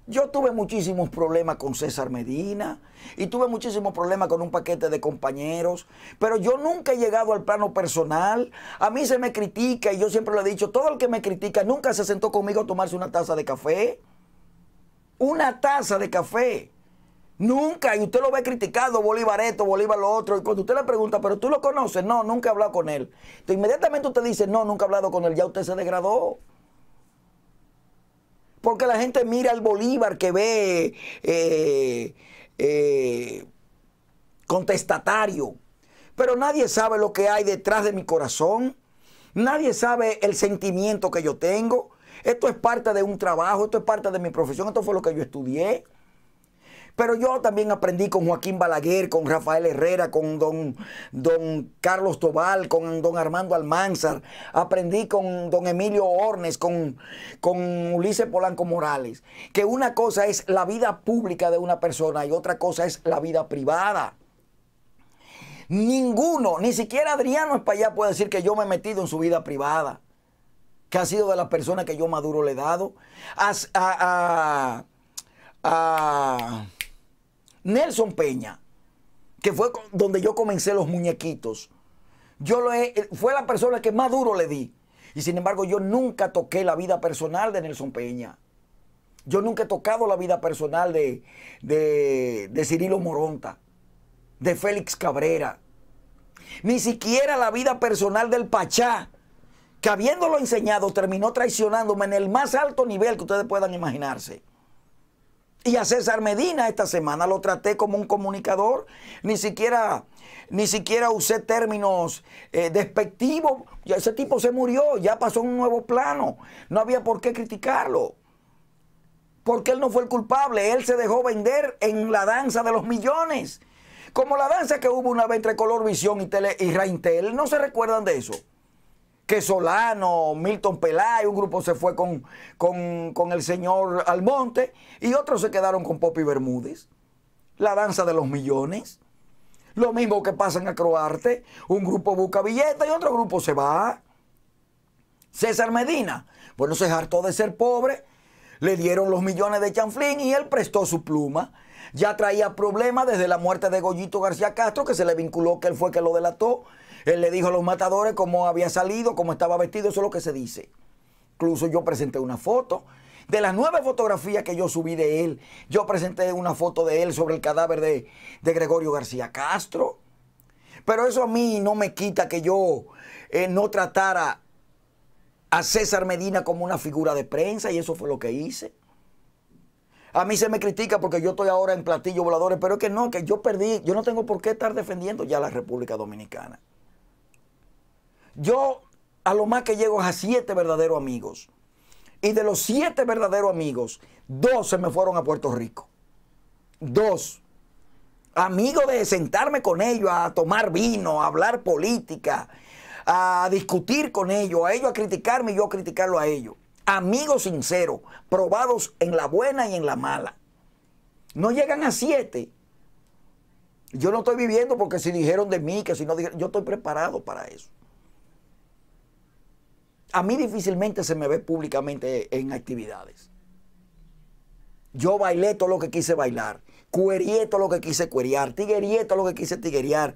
Yo tuve muchísimos problemas con César Medina y tuve muchísimos problemas con un paquete de compañeros, pero yo nunca he llegado al plano personal. A mí se me critica y yo siempre lo he dicho, todo el que me critica nunca se sentó conmigo a tomarse una taza de café. Una taza de café. Nunca, y usted lo ve criticado, Bolívar esto, Bolívar lo otro, y cuando usted le pregunta, pero tú lo conoces, no, nunca he hablado con él. Entonces, inmediatamente usted dice, no, nunca he hablado con él, ya usted se degradó. Porque la gente mira al Bolívar que ve eh, eh, contestatario. Pero nadie sabe lo que hay detrás de mi corazón. Nadie sabe el sentimiento que yo tengo. Esto es parte de un trabajo, esto es parte de mi profesión, esto fue lo que yo estudié. Pero yo también aprendí con Joaquín Balaguer, con Rafael Herrera, con don, don Carlos Tobal, con don Armando Almanzar. Aprendí con don Emilio Ornes, con, con Ulises Polanco Morales. Que una cosa es la vida pública de una persona y otra cosa es la vida privada. Ninguno, ni siquiera Adriano Espaillat puede decir que yo me he metido en su vida privada. Que ha sido de las personas que yo Maduro le he dado. a, a, Nelson Peña, que fue donde yo comencé los muñequitos, yo lo eh, fue la persona que más duro le di. Y sin embargo, yo nunca toqué la vida personal de Nelson Peña. Yo nunca he tocado la vida personal de, de, de Cirilo Moronta, de Félix Cabrera. Ni siquiera la vida personal del Pachá, que habiéndolo enseñado terminó traicionándome en el más alto nivel que ustedes puedan imaginarse. Y a César Medina esta semana lo traté como un comunicador, ni siquiera, ni siquiera usé términos eh, despectivos. ese tipo se murió, ya pasó un nuevo plano. No había por qué criticarlo. Porque él no fue el culpable, él se dejó vender en la danza de los millones. Como la danza que hubo una vez entre Color Visión y, Tele, y Reintel, ¿no se recuerdan de eso? que Solano, Milton Pelay, un grupo se fue con, el señor Almonte y otros se quedaron con Poppy Bermúdez. La danza de los millones. Lo mismo que pasa en Acroarte, un grupo busca billetes y otro grupo se va. César Medina, bueno, se hartó de ser pobre, le dieron los millones de chanflín y él prestó su pluma. Ya traía problemas desde la muerte de Goyito García Castro, que se le vinculó que él fue que lo delató. Él le dijo a los matadores cómo había salido, cómo estaba vestido, eso es lo que se dice. Incluso yo presenté una foto. De las nueve fotografías que yo subí de él, yo presenté una foto de él sobre el cadáver de, Gregorio García Castro. Pero eso a mí no me quita que yo eh, no tratara a César Medina como una figura de prensa y eso fue lo que hice. A mí se me critica porque yo estoy ahora en platillo voladores, pero es que no, que yo perdí, yo no tengo por qué estar defendiendo ya la República Dominicana. Yo a lo más que llego es a siete verdaderos amigos. Y de los siete verdaderos amigos, dos se me fueron a Puerto Rico. Dos. Amigos de sentarme con ellos a tomar vino, a hablar política, a discutir con ellos, a ellos a criticarme y yo a criticarlo a ellos. Amigos sinceros, probados en la buena y en la mala. No llegan a siete. Yo no estoy viviendo porque si dijeron de mí, que si no dijeron, yo estoy preparado para eso a mí difícilmente se me ve públicamente en actividades. Yo bailé todo lo que quise bailar, cuerié todo lo que quise cueriar, tiguerié todo lo que quise tigueriar,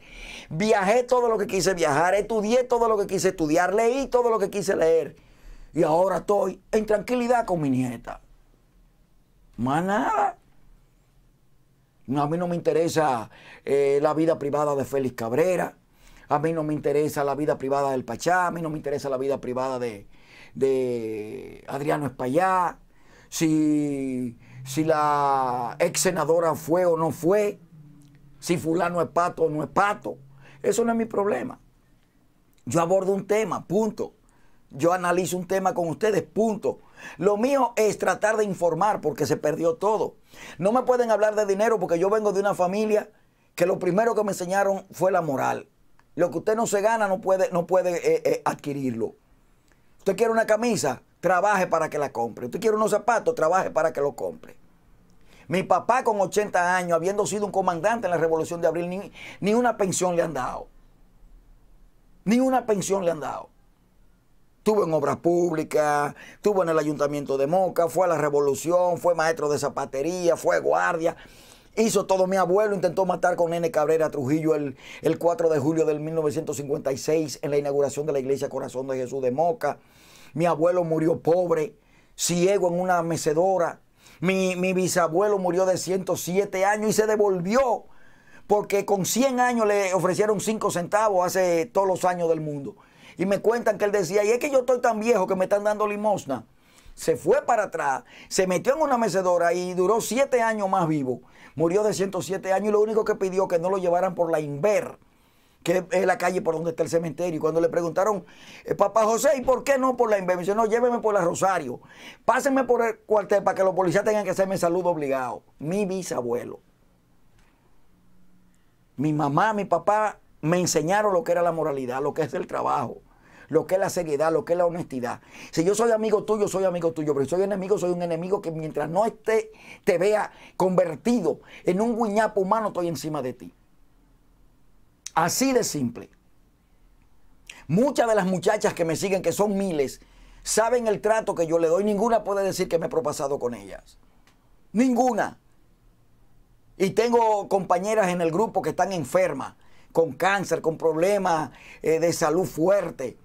viajé todo lo que quise viajar, estudié todo lo que quise estudiar, leí todo lo que quise leer. Y ahora estoy en tranquilidad con mi nieta. Más nada. a mí no me interesa eh, la vida privada de Félix Cabrera. A mí no me interesa la vida privada del Pachá, a mí no me interesa la vida privada de, Adriano Espaillá, si, si la ex senadora fue o no fue, si fulano es pato o no es pato. Eso no es mi problema. Yo abordo un tema, punto. Yo analizo un tema con ustedes, punto. Lo mío es tratar de informar porque se perdió todo. No me pueden hablar de dinero porque yo vengo de una familia que lo primero que me enseñaron fue la moral. Lo que usted no se gana no puede, no puede eh, eh, adquirirlo. Usted quiere una camisa, trabaje para que la compre. Usted quiere unos zapatos, trabaje para que los compre. Mi papá con 80 años, habiendo sido un comandante en la Revolución de Abril, ni, ni una pensión le han dado. Ni una pensión le han dado. Estuvo en obras públicas, estuvo en el ayuntamiento de Moca, fue a la revolución, fue maestro de zapatería, fue guardia, Hizo todo mi abuelo, intentó matar con N. Cabrera Trujillo el, 4 de julio del 1956 en la inauguración de la iglesia Corazón de Jesús de Moca. Mi abuelo murió pobre, ciego en una mecedora. Mi, mi bisabuelo murió de 107 años y se devolvió porque con 100 años le ofrecieron 5 centavos hace todos los años del mundo. Y me cuentan que él decía, y es que yo estoy tan viejo que me están dando limosna. Se fue para atrás, se metió en una mecedora y duró 7 años más vivo murió de 107 años y lo único que pidió que no lo llevaran por la Inver, que es la calle por donde está el cementerio. Y cuando le preguntaron, eh, papá José, ¿y por qué no por la Inver? Me dice, no, lléveme por la Rosario, pásenme por el cuartel para que los policías tengan que hacerme saludo obligado. Mi bisabuelo. Mi mamá, mi papá me enseñaron lo que era la moralidad, lo que es el trabajo lo que es la seriedad, lo que es la honestidad. Si yo soy amigo tuyo, soy amigo tuyo, pero si soy enemigo, soy un enemigo que mientras no esté, te vea convertido en un guiñapo humano, estoy encima de ti. Así de simple. Muchas de las muchachas que me siguen, que son miles, saben el trato que yo le doy. Ninguna puede decir que me he propasado con ellas. Ninguna. Y tengo compañeras en el grupo que están enfermas, con cáncer, con problemas eh, de salud fuerte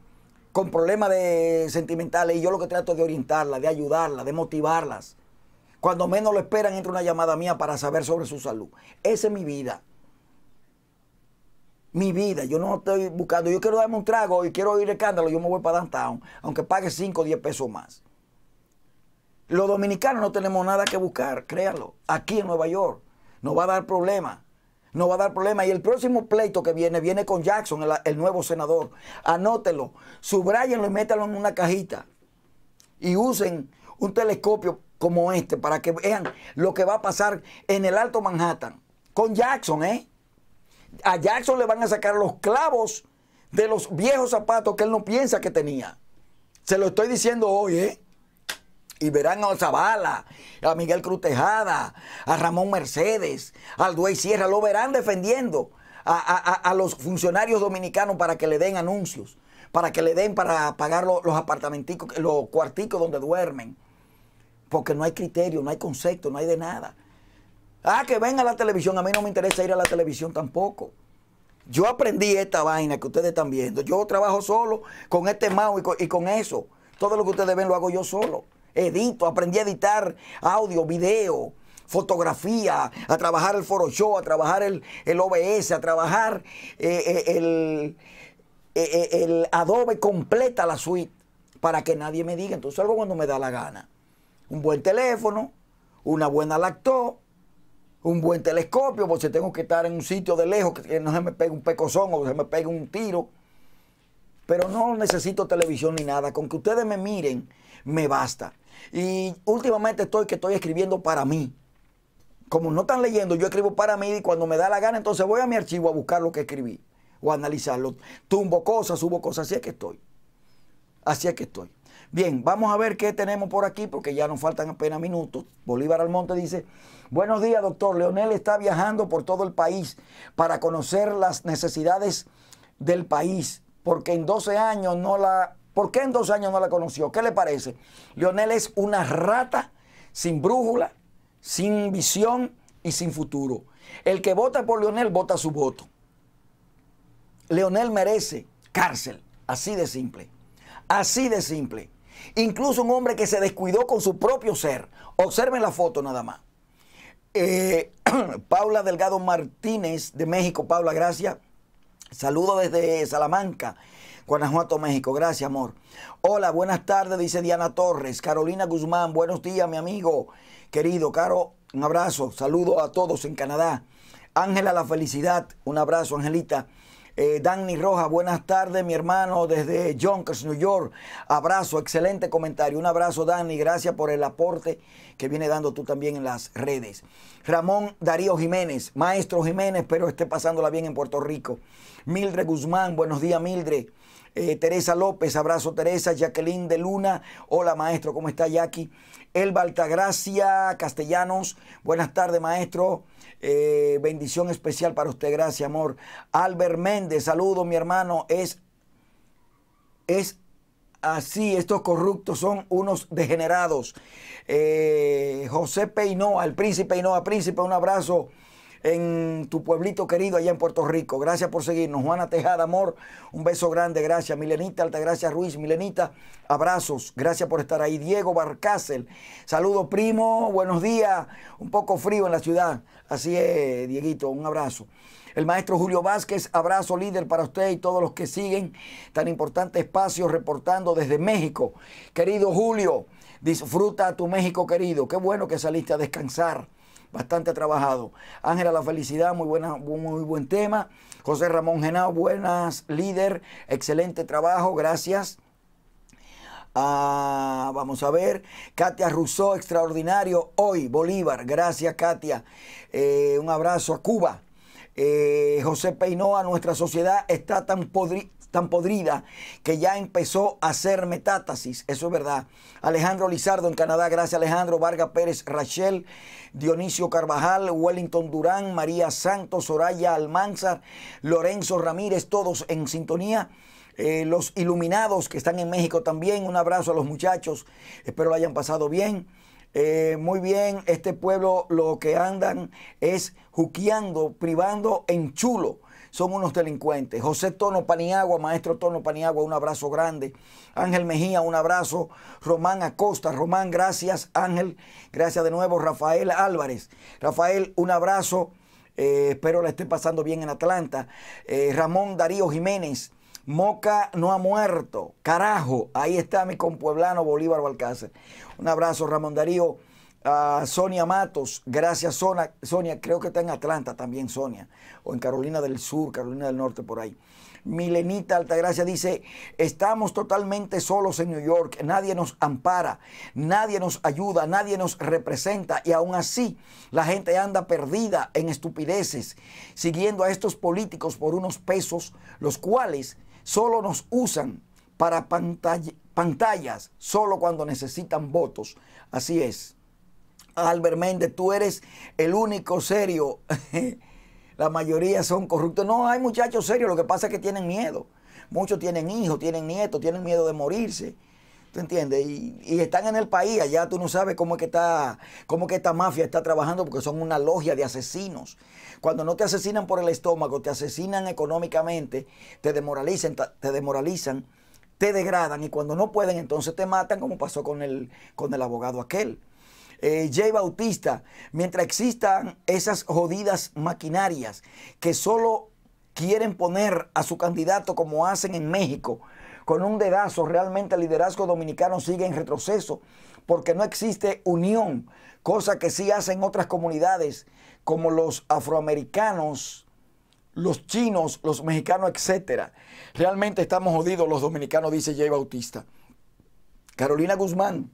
con problemas de sentimentales y yo lo que trato es de orientarla, de ayudarla, de motivarlas. Cuando menos lo esperan, entra una llamada mía para saber sobre su salud. Esa es mi vida. Mi vida, yo no estoy buscando, yo quiero darme un trago y quiero oír escándalo, yo me voy para downtown, aunque pague 5 o 10 pesos más. Los dominicanos no tenemos nada que buscar, créanlo, aquí en Nueva York. Nos va a dar problemas no va a dar problema. Y el próximo pleito que viene, viene con Jackson, el, nuevo senador. Anótelo, subrayenlo y métalo en una cajita. Y usen un telescopio como este para que vean lo que va a pasar en el Alto Manhattan. Con Jackson, ¿eh? A Jackson le van a sacar los clavos de los viejos zapatos que él no piensa que tenía. Se lo estoy diciendo hoy, ¿eh? y verán a Zavala, a Miguel Cruz Tejada, a Ramón Mercedes, al Duey Sierra, lo verán defendiendo a, los funcionarios dominicanos para que le den anuncios, para que le den para pagar los, apartamentos, apartamenticos, los cuarticos donde duermen. Porque no hay criterio, no hay concepto, no hay de nada. Ah, que venga a la televisión, a mí no me interesa ir a la televisión tampoco. Yo aprendí esta vaina que ustedes están viendo. Yo trabajo solo con este mouse con, y con eso. Todo lo que ustedes ven lo hago yo solo edito, aprendí a editar audio, video, fotografía, a trabajar el foro show, a trabajar el, OBS, a trabajar eh, eh, eh, el, Adobe completa la suite para que nadie me diga. Entonces algo cuando me da la gana. Un buen teléfono, una buena laptop, un buen telescopio, porque si tengo que estar en un sitio de lejos, que no se me pegue un pecozón o se me pegue un tiro. Pero no necesito televisión ni nada. Con que ustedes me miren, me basta. Y últimamente estoy que estoy escribiendo para mí. Como no están leyendo, yo escribo para mí y cuando me da la gana, entonces voy a mi archivo a buscar lo que escribí o analizarlo. Tumbo cosas, subo cosas, así es que estoy. Así es que estoy. Bien, vamos a ver qué tenemos por aquí porque ya nos faltan apenas minutos. Bolívar Almonte dice, buenos días doctor, Leonel está viajando por todo el país para conocer las necesidades del país porque en 12 años no la ¿Por qué en dos años no la conoció? ¿Qué le parece? Lionel es una rata sin brújula, sin visión y sin futuro. El que vota por Lionel vota su voto. Leonel merece cárcel, así de simple. Así de simple. Incluso un hombre que se descuidó con su propio ser. Observen la foto nada más. Eh, [clears throat] Paula Delgado Martínez de México, Paula, gracias. Saludo desde Salamanca. Guanajuato, México. Gracias, amor. Hola, buenas tardes, dice Diana Torres. Carolina Guzmán, buenos días, mi amigo querido. Caro, un abrazo. Saludo a todos en Canadá. Ángela La Felicidad, un abrazo, Angelita. Eh, Danny Rojas, buenas tardes, mi hermano, desde Yonkers, New York. Abrazo, excelente comentario. Un abrazo, Danny. Gracias por el aporte que viene dando tú también en las redes. Ramón Darío Jiménez, maestro Jiménez, pero esté pasándola bien en Puerto Rico. Mildred Guzmán, buenos días, Mildred. Eh, Teresa López, abrazo Teresa, Jacqueline de Luna, hola maestro, ¿cómo está Jackie? El Baltagracia, Castellanos, buenas tardes maestro, eh, bendición especial para usted, gracias amor. Albert Méndez, saludo mi hermano, es, es así, estos corruptos son unos degenerados. Eh, José Peinoa, el príncipe Peinoa, príncipe, un abrazo en tu pueblito querido allá en Puerto Rico. Gracias por seguirnos. Juana Tejada, amor, un beso grande, gracias. Milenita, Gracias, Ruiz, Milenita, abrazos, gracias por estar ahí. Diego Barcácel, saludo primo, buenos días. Un poco frío en la ciudad, así es, Dieguito, un abrazo. El maestro Julio Vázquez, abrazo líder para usted y todos los que siguen tan importante espacio reportando desde México. Querido Julio, disfruta a tu México querido. Qué bueno que saliste a descansar bastante trabajado. Ángela La Felicidad, muy, buena, muy buen tema. José Ramón Genao, buenas, líder, excelente trabajo, gracias. Ah, vamos a ver. Katia Rousseau, extraordinario. Hoy, Bolívar. Gracias, Katia. Eh, un abrazo a Cuba. Eh, José Peinoa, nuestra sociedad está tan podrida tan podrida que ya empezó a hacer metástasis. Eso es verdad. Alejandro Lizardo en Canadá, gracias Alejandro. Vargas Pérez, Rachel, Dionisio Carvajal, Wellington Durán, María Santos, Soraya Almanzar, Lorenzo Ramírez, todos en sintonía. Eh, los iluminados que están en México también, un abrazo a los muchachos, espero lo hayan pasado bien. Eh, muy bien, este pueblo lo que andan es juqueando, privando en chulo son unos delincuentes. José Tono Paniagua, maestro Tono Paniagua, un abrazo grande. Ángel Mejía, un abrazo. Román Acosta, Román, gracias. Ángel, gracias de nuevo. Rafael Álvarez, Rafael, un abrazo. Eh, espero la esté pasando bien en Atlanta. Eh, Ramón Darío Jiménez, Moca no ha muerto. Carajo, ahí está mi compueblano Bolívar Balcácer. Un abrazo, Ramón Darío. Ah, Sonia Matos, gracias Sonia, Sonia, creo que está en Atlanta también Sonia, o en Carolina del Sur, Carolina del Norte, por ahí. Milenita Altagracia dice, estamos totalmente solos en New York, nadie nos ampara, nadie nos ayuda, nadie nos representa y aún así la gente anda perdida en estupideces, siguiendo a estos políticos por unos pesos, los cuales solo nos usan para pantallas, solo cuando necesitan votos. Así es. Albert Méndez, tú eres el único serio. [laughs] La mayoría son corruptos. No, hay muchachos serios, lo que pasa es que tienen miedo. Muchos tienen hijos, tienen nietos, tienen miedo de morirse. ¿Tú entiendes? Y, están en el país, allá tú no sabes cómo es que está, cómo que esta mafia está trabajando, porque son una logia de asesinos. Cuando no te asesinan por el estómago, te asesinan económicamente, te demoralizan, te demoralizan, te degradan, y cuando no pueden, entonces te matan, como pasó con el, con el abogado aquel. Eh, Jay Bautista, mientras existan esas jodidas maquinarias que solo quieren poner a su candidato como hacen en México, con un dedazo, realmente el liderazgo dominicano sigue en retroceso, porque no existe unión, cosa que sí hacen otras comunidades, como los afroamericanos, los chinos, los mexicanos, etc. Realmente estamos jodidos los dominicanos, dice Jay Bautista. Carolina Guzmán,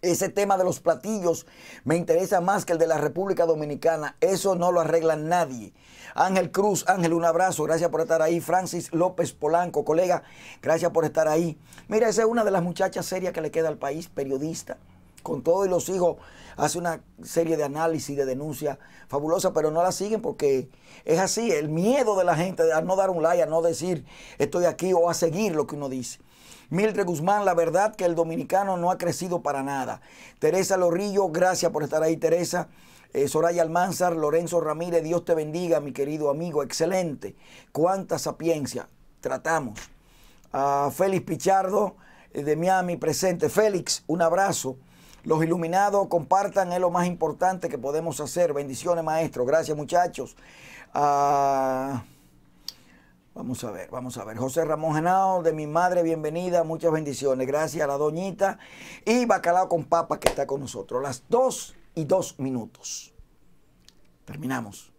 ese tema de los platillos me interesa más que el de la República Dominicana. Eso no lo arregla nadie. Ángel Cruz, Ángel, un abrazo. Gracias por estar ahí. Francis López Polanco, colega, gracias por estar ahí. Mira, esa es una de las muchachas serias que le queda al país, periodista. Con todo y los hijos, hace una serie de análisis, de denuncia fabulosa, pero no la siguen porque es así, el miedo de la gente a no dar un like, a no decir estoy aquí o a seguir lo que uno dice. Mildred Guzmán, la verdad que el dominicano no ha crecido para nada. Teresa Lorrillo, gracias por estar ahí, Teresa. Eh, Soraya Almanzar, Lorenzo Ramírez, Dios te bendiga, mi querido amigo, excelente. Cuánta sapiencia, tratamos. A Félix Pichardo, eh, de Miami, presente. Félix, un abrazo. Los iluminados compartan, es lo más importante que podemos hacer. Bendiciones, maestro. Gracias, muchachos. Ah, Vamos a ver, vamos a ver. José Ramón Genao, de mi madre, bienvenida. Muchas bendiciones. Gracias a la doñita. Y Bacalao con Papa, que está con nosotros. Las dos y dos minutos. Terminamos.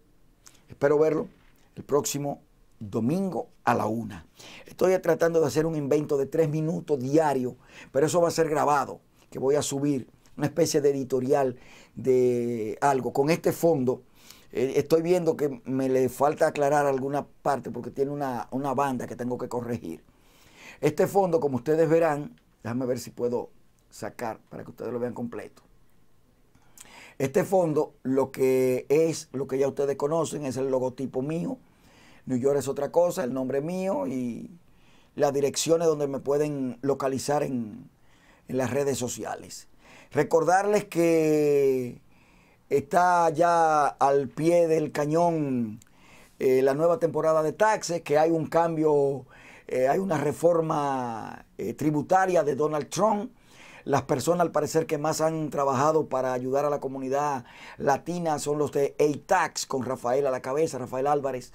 Espero verlo el próximo domingo a la una. Estoy tratando de hacer un invento de tres minutos diario, pero eso va a ser grabado, que voy a subir una especie de editorial de algo con este fondo eh, estoy viendo que me le falta aclarar alguna parte porque tiene una, banda que tengo que corregir. Este fondo, como ustedes verán, déjame ver si puedo sacar para que ustedes lo vean completo. Este fondo lo que es, lo que ya ustedes conocen, es el logotipo mío. New York es otra cosa, el nombre mío y las direcciones donde me pueden localizar en las redes sociales. Recordarles que está ya al pie del cañón eh, la nueva temporada de taxes, que hay un cambio, eh, hay una reforma eh, tributaria de Donald Trump. Las personas al parecer que más han trabajado para ayudar a la comunidad latina son los de A-Tax con Rafael a la cabeza, Rafael Álvarez.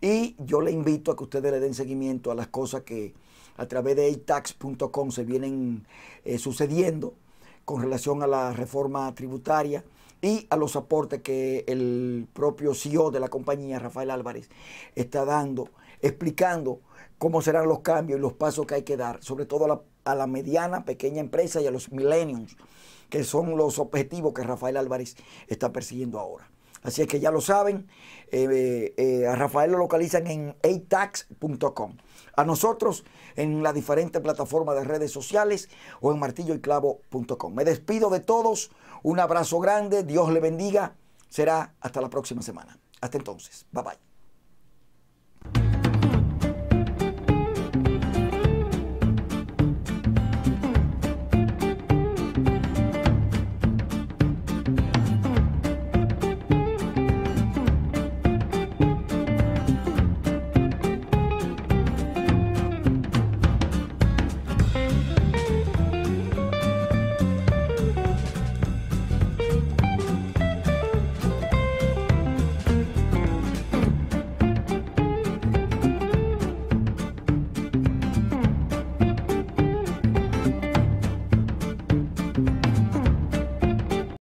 Y yo le invito a que ustedes le den seguimiento a las cosas que a través de atax.com se vienen sucediendo con relación a la reforma tributaria y a los aportes que el propio CEO de la compañía, Rafael Álvarez, está dando, explicando cómo serán los cambios y los pasos que hay que dar, sobre todo a la, mediana, pequeña empresa y a los millennials, que son los objetivos que Rafael Álvarez está persiguiendo ahora. Así es que ya lo saben, eh, eh, eh, a Rafael lo localizan en atax.com a nosotros en la diferente plataforma de redes sociales o en martilloyclavo.com. Me despido de todos, un abrazo grande, Dios le bendiga, será hasta la próxima semana. Hasta entonces, bye bye.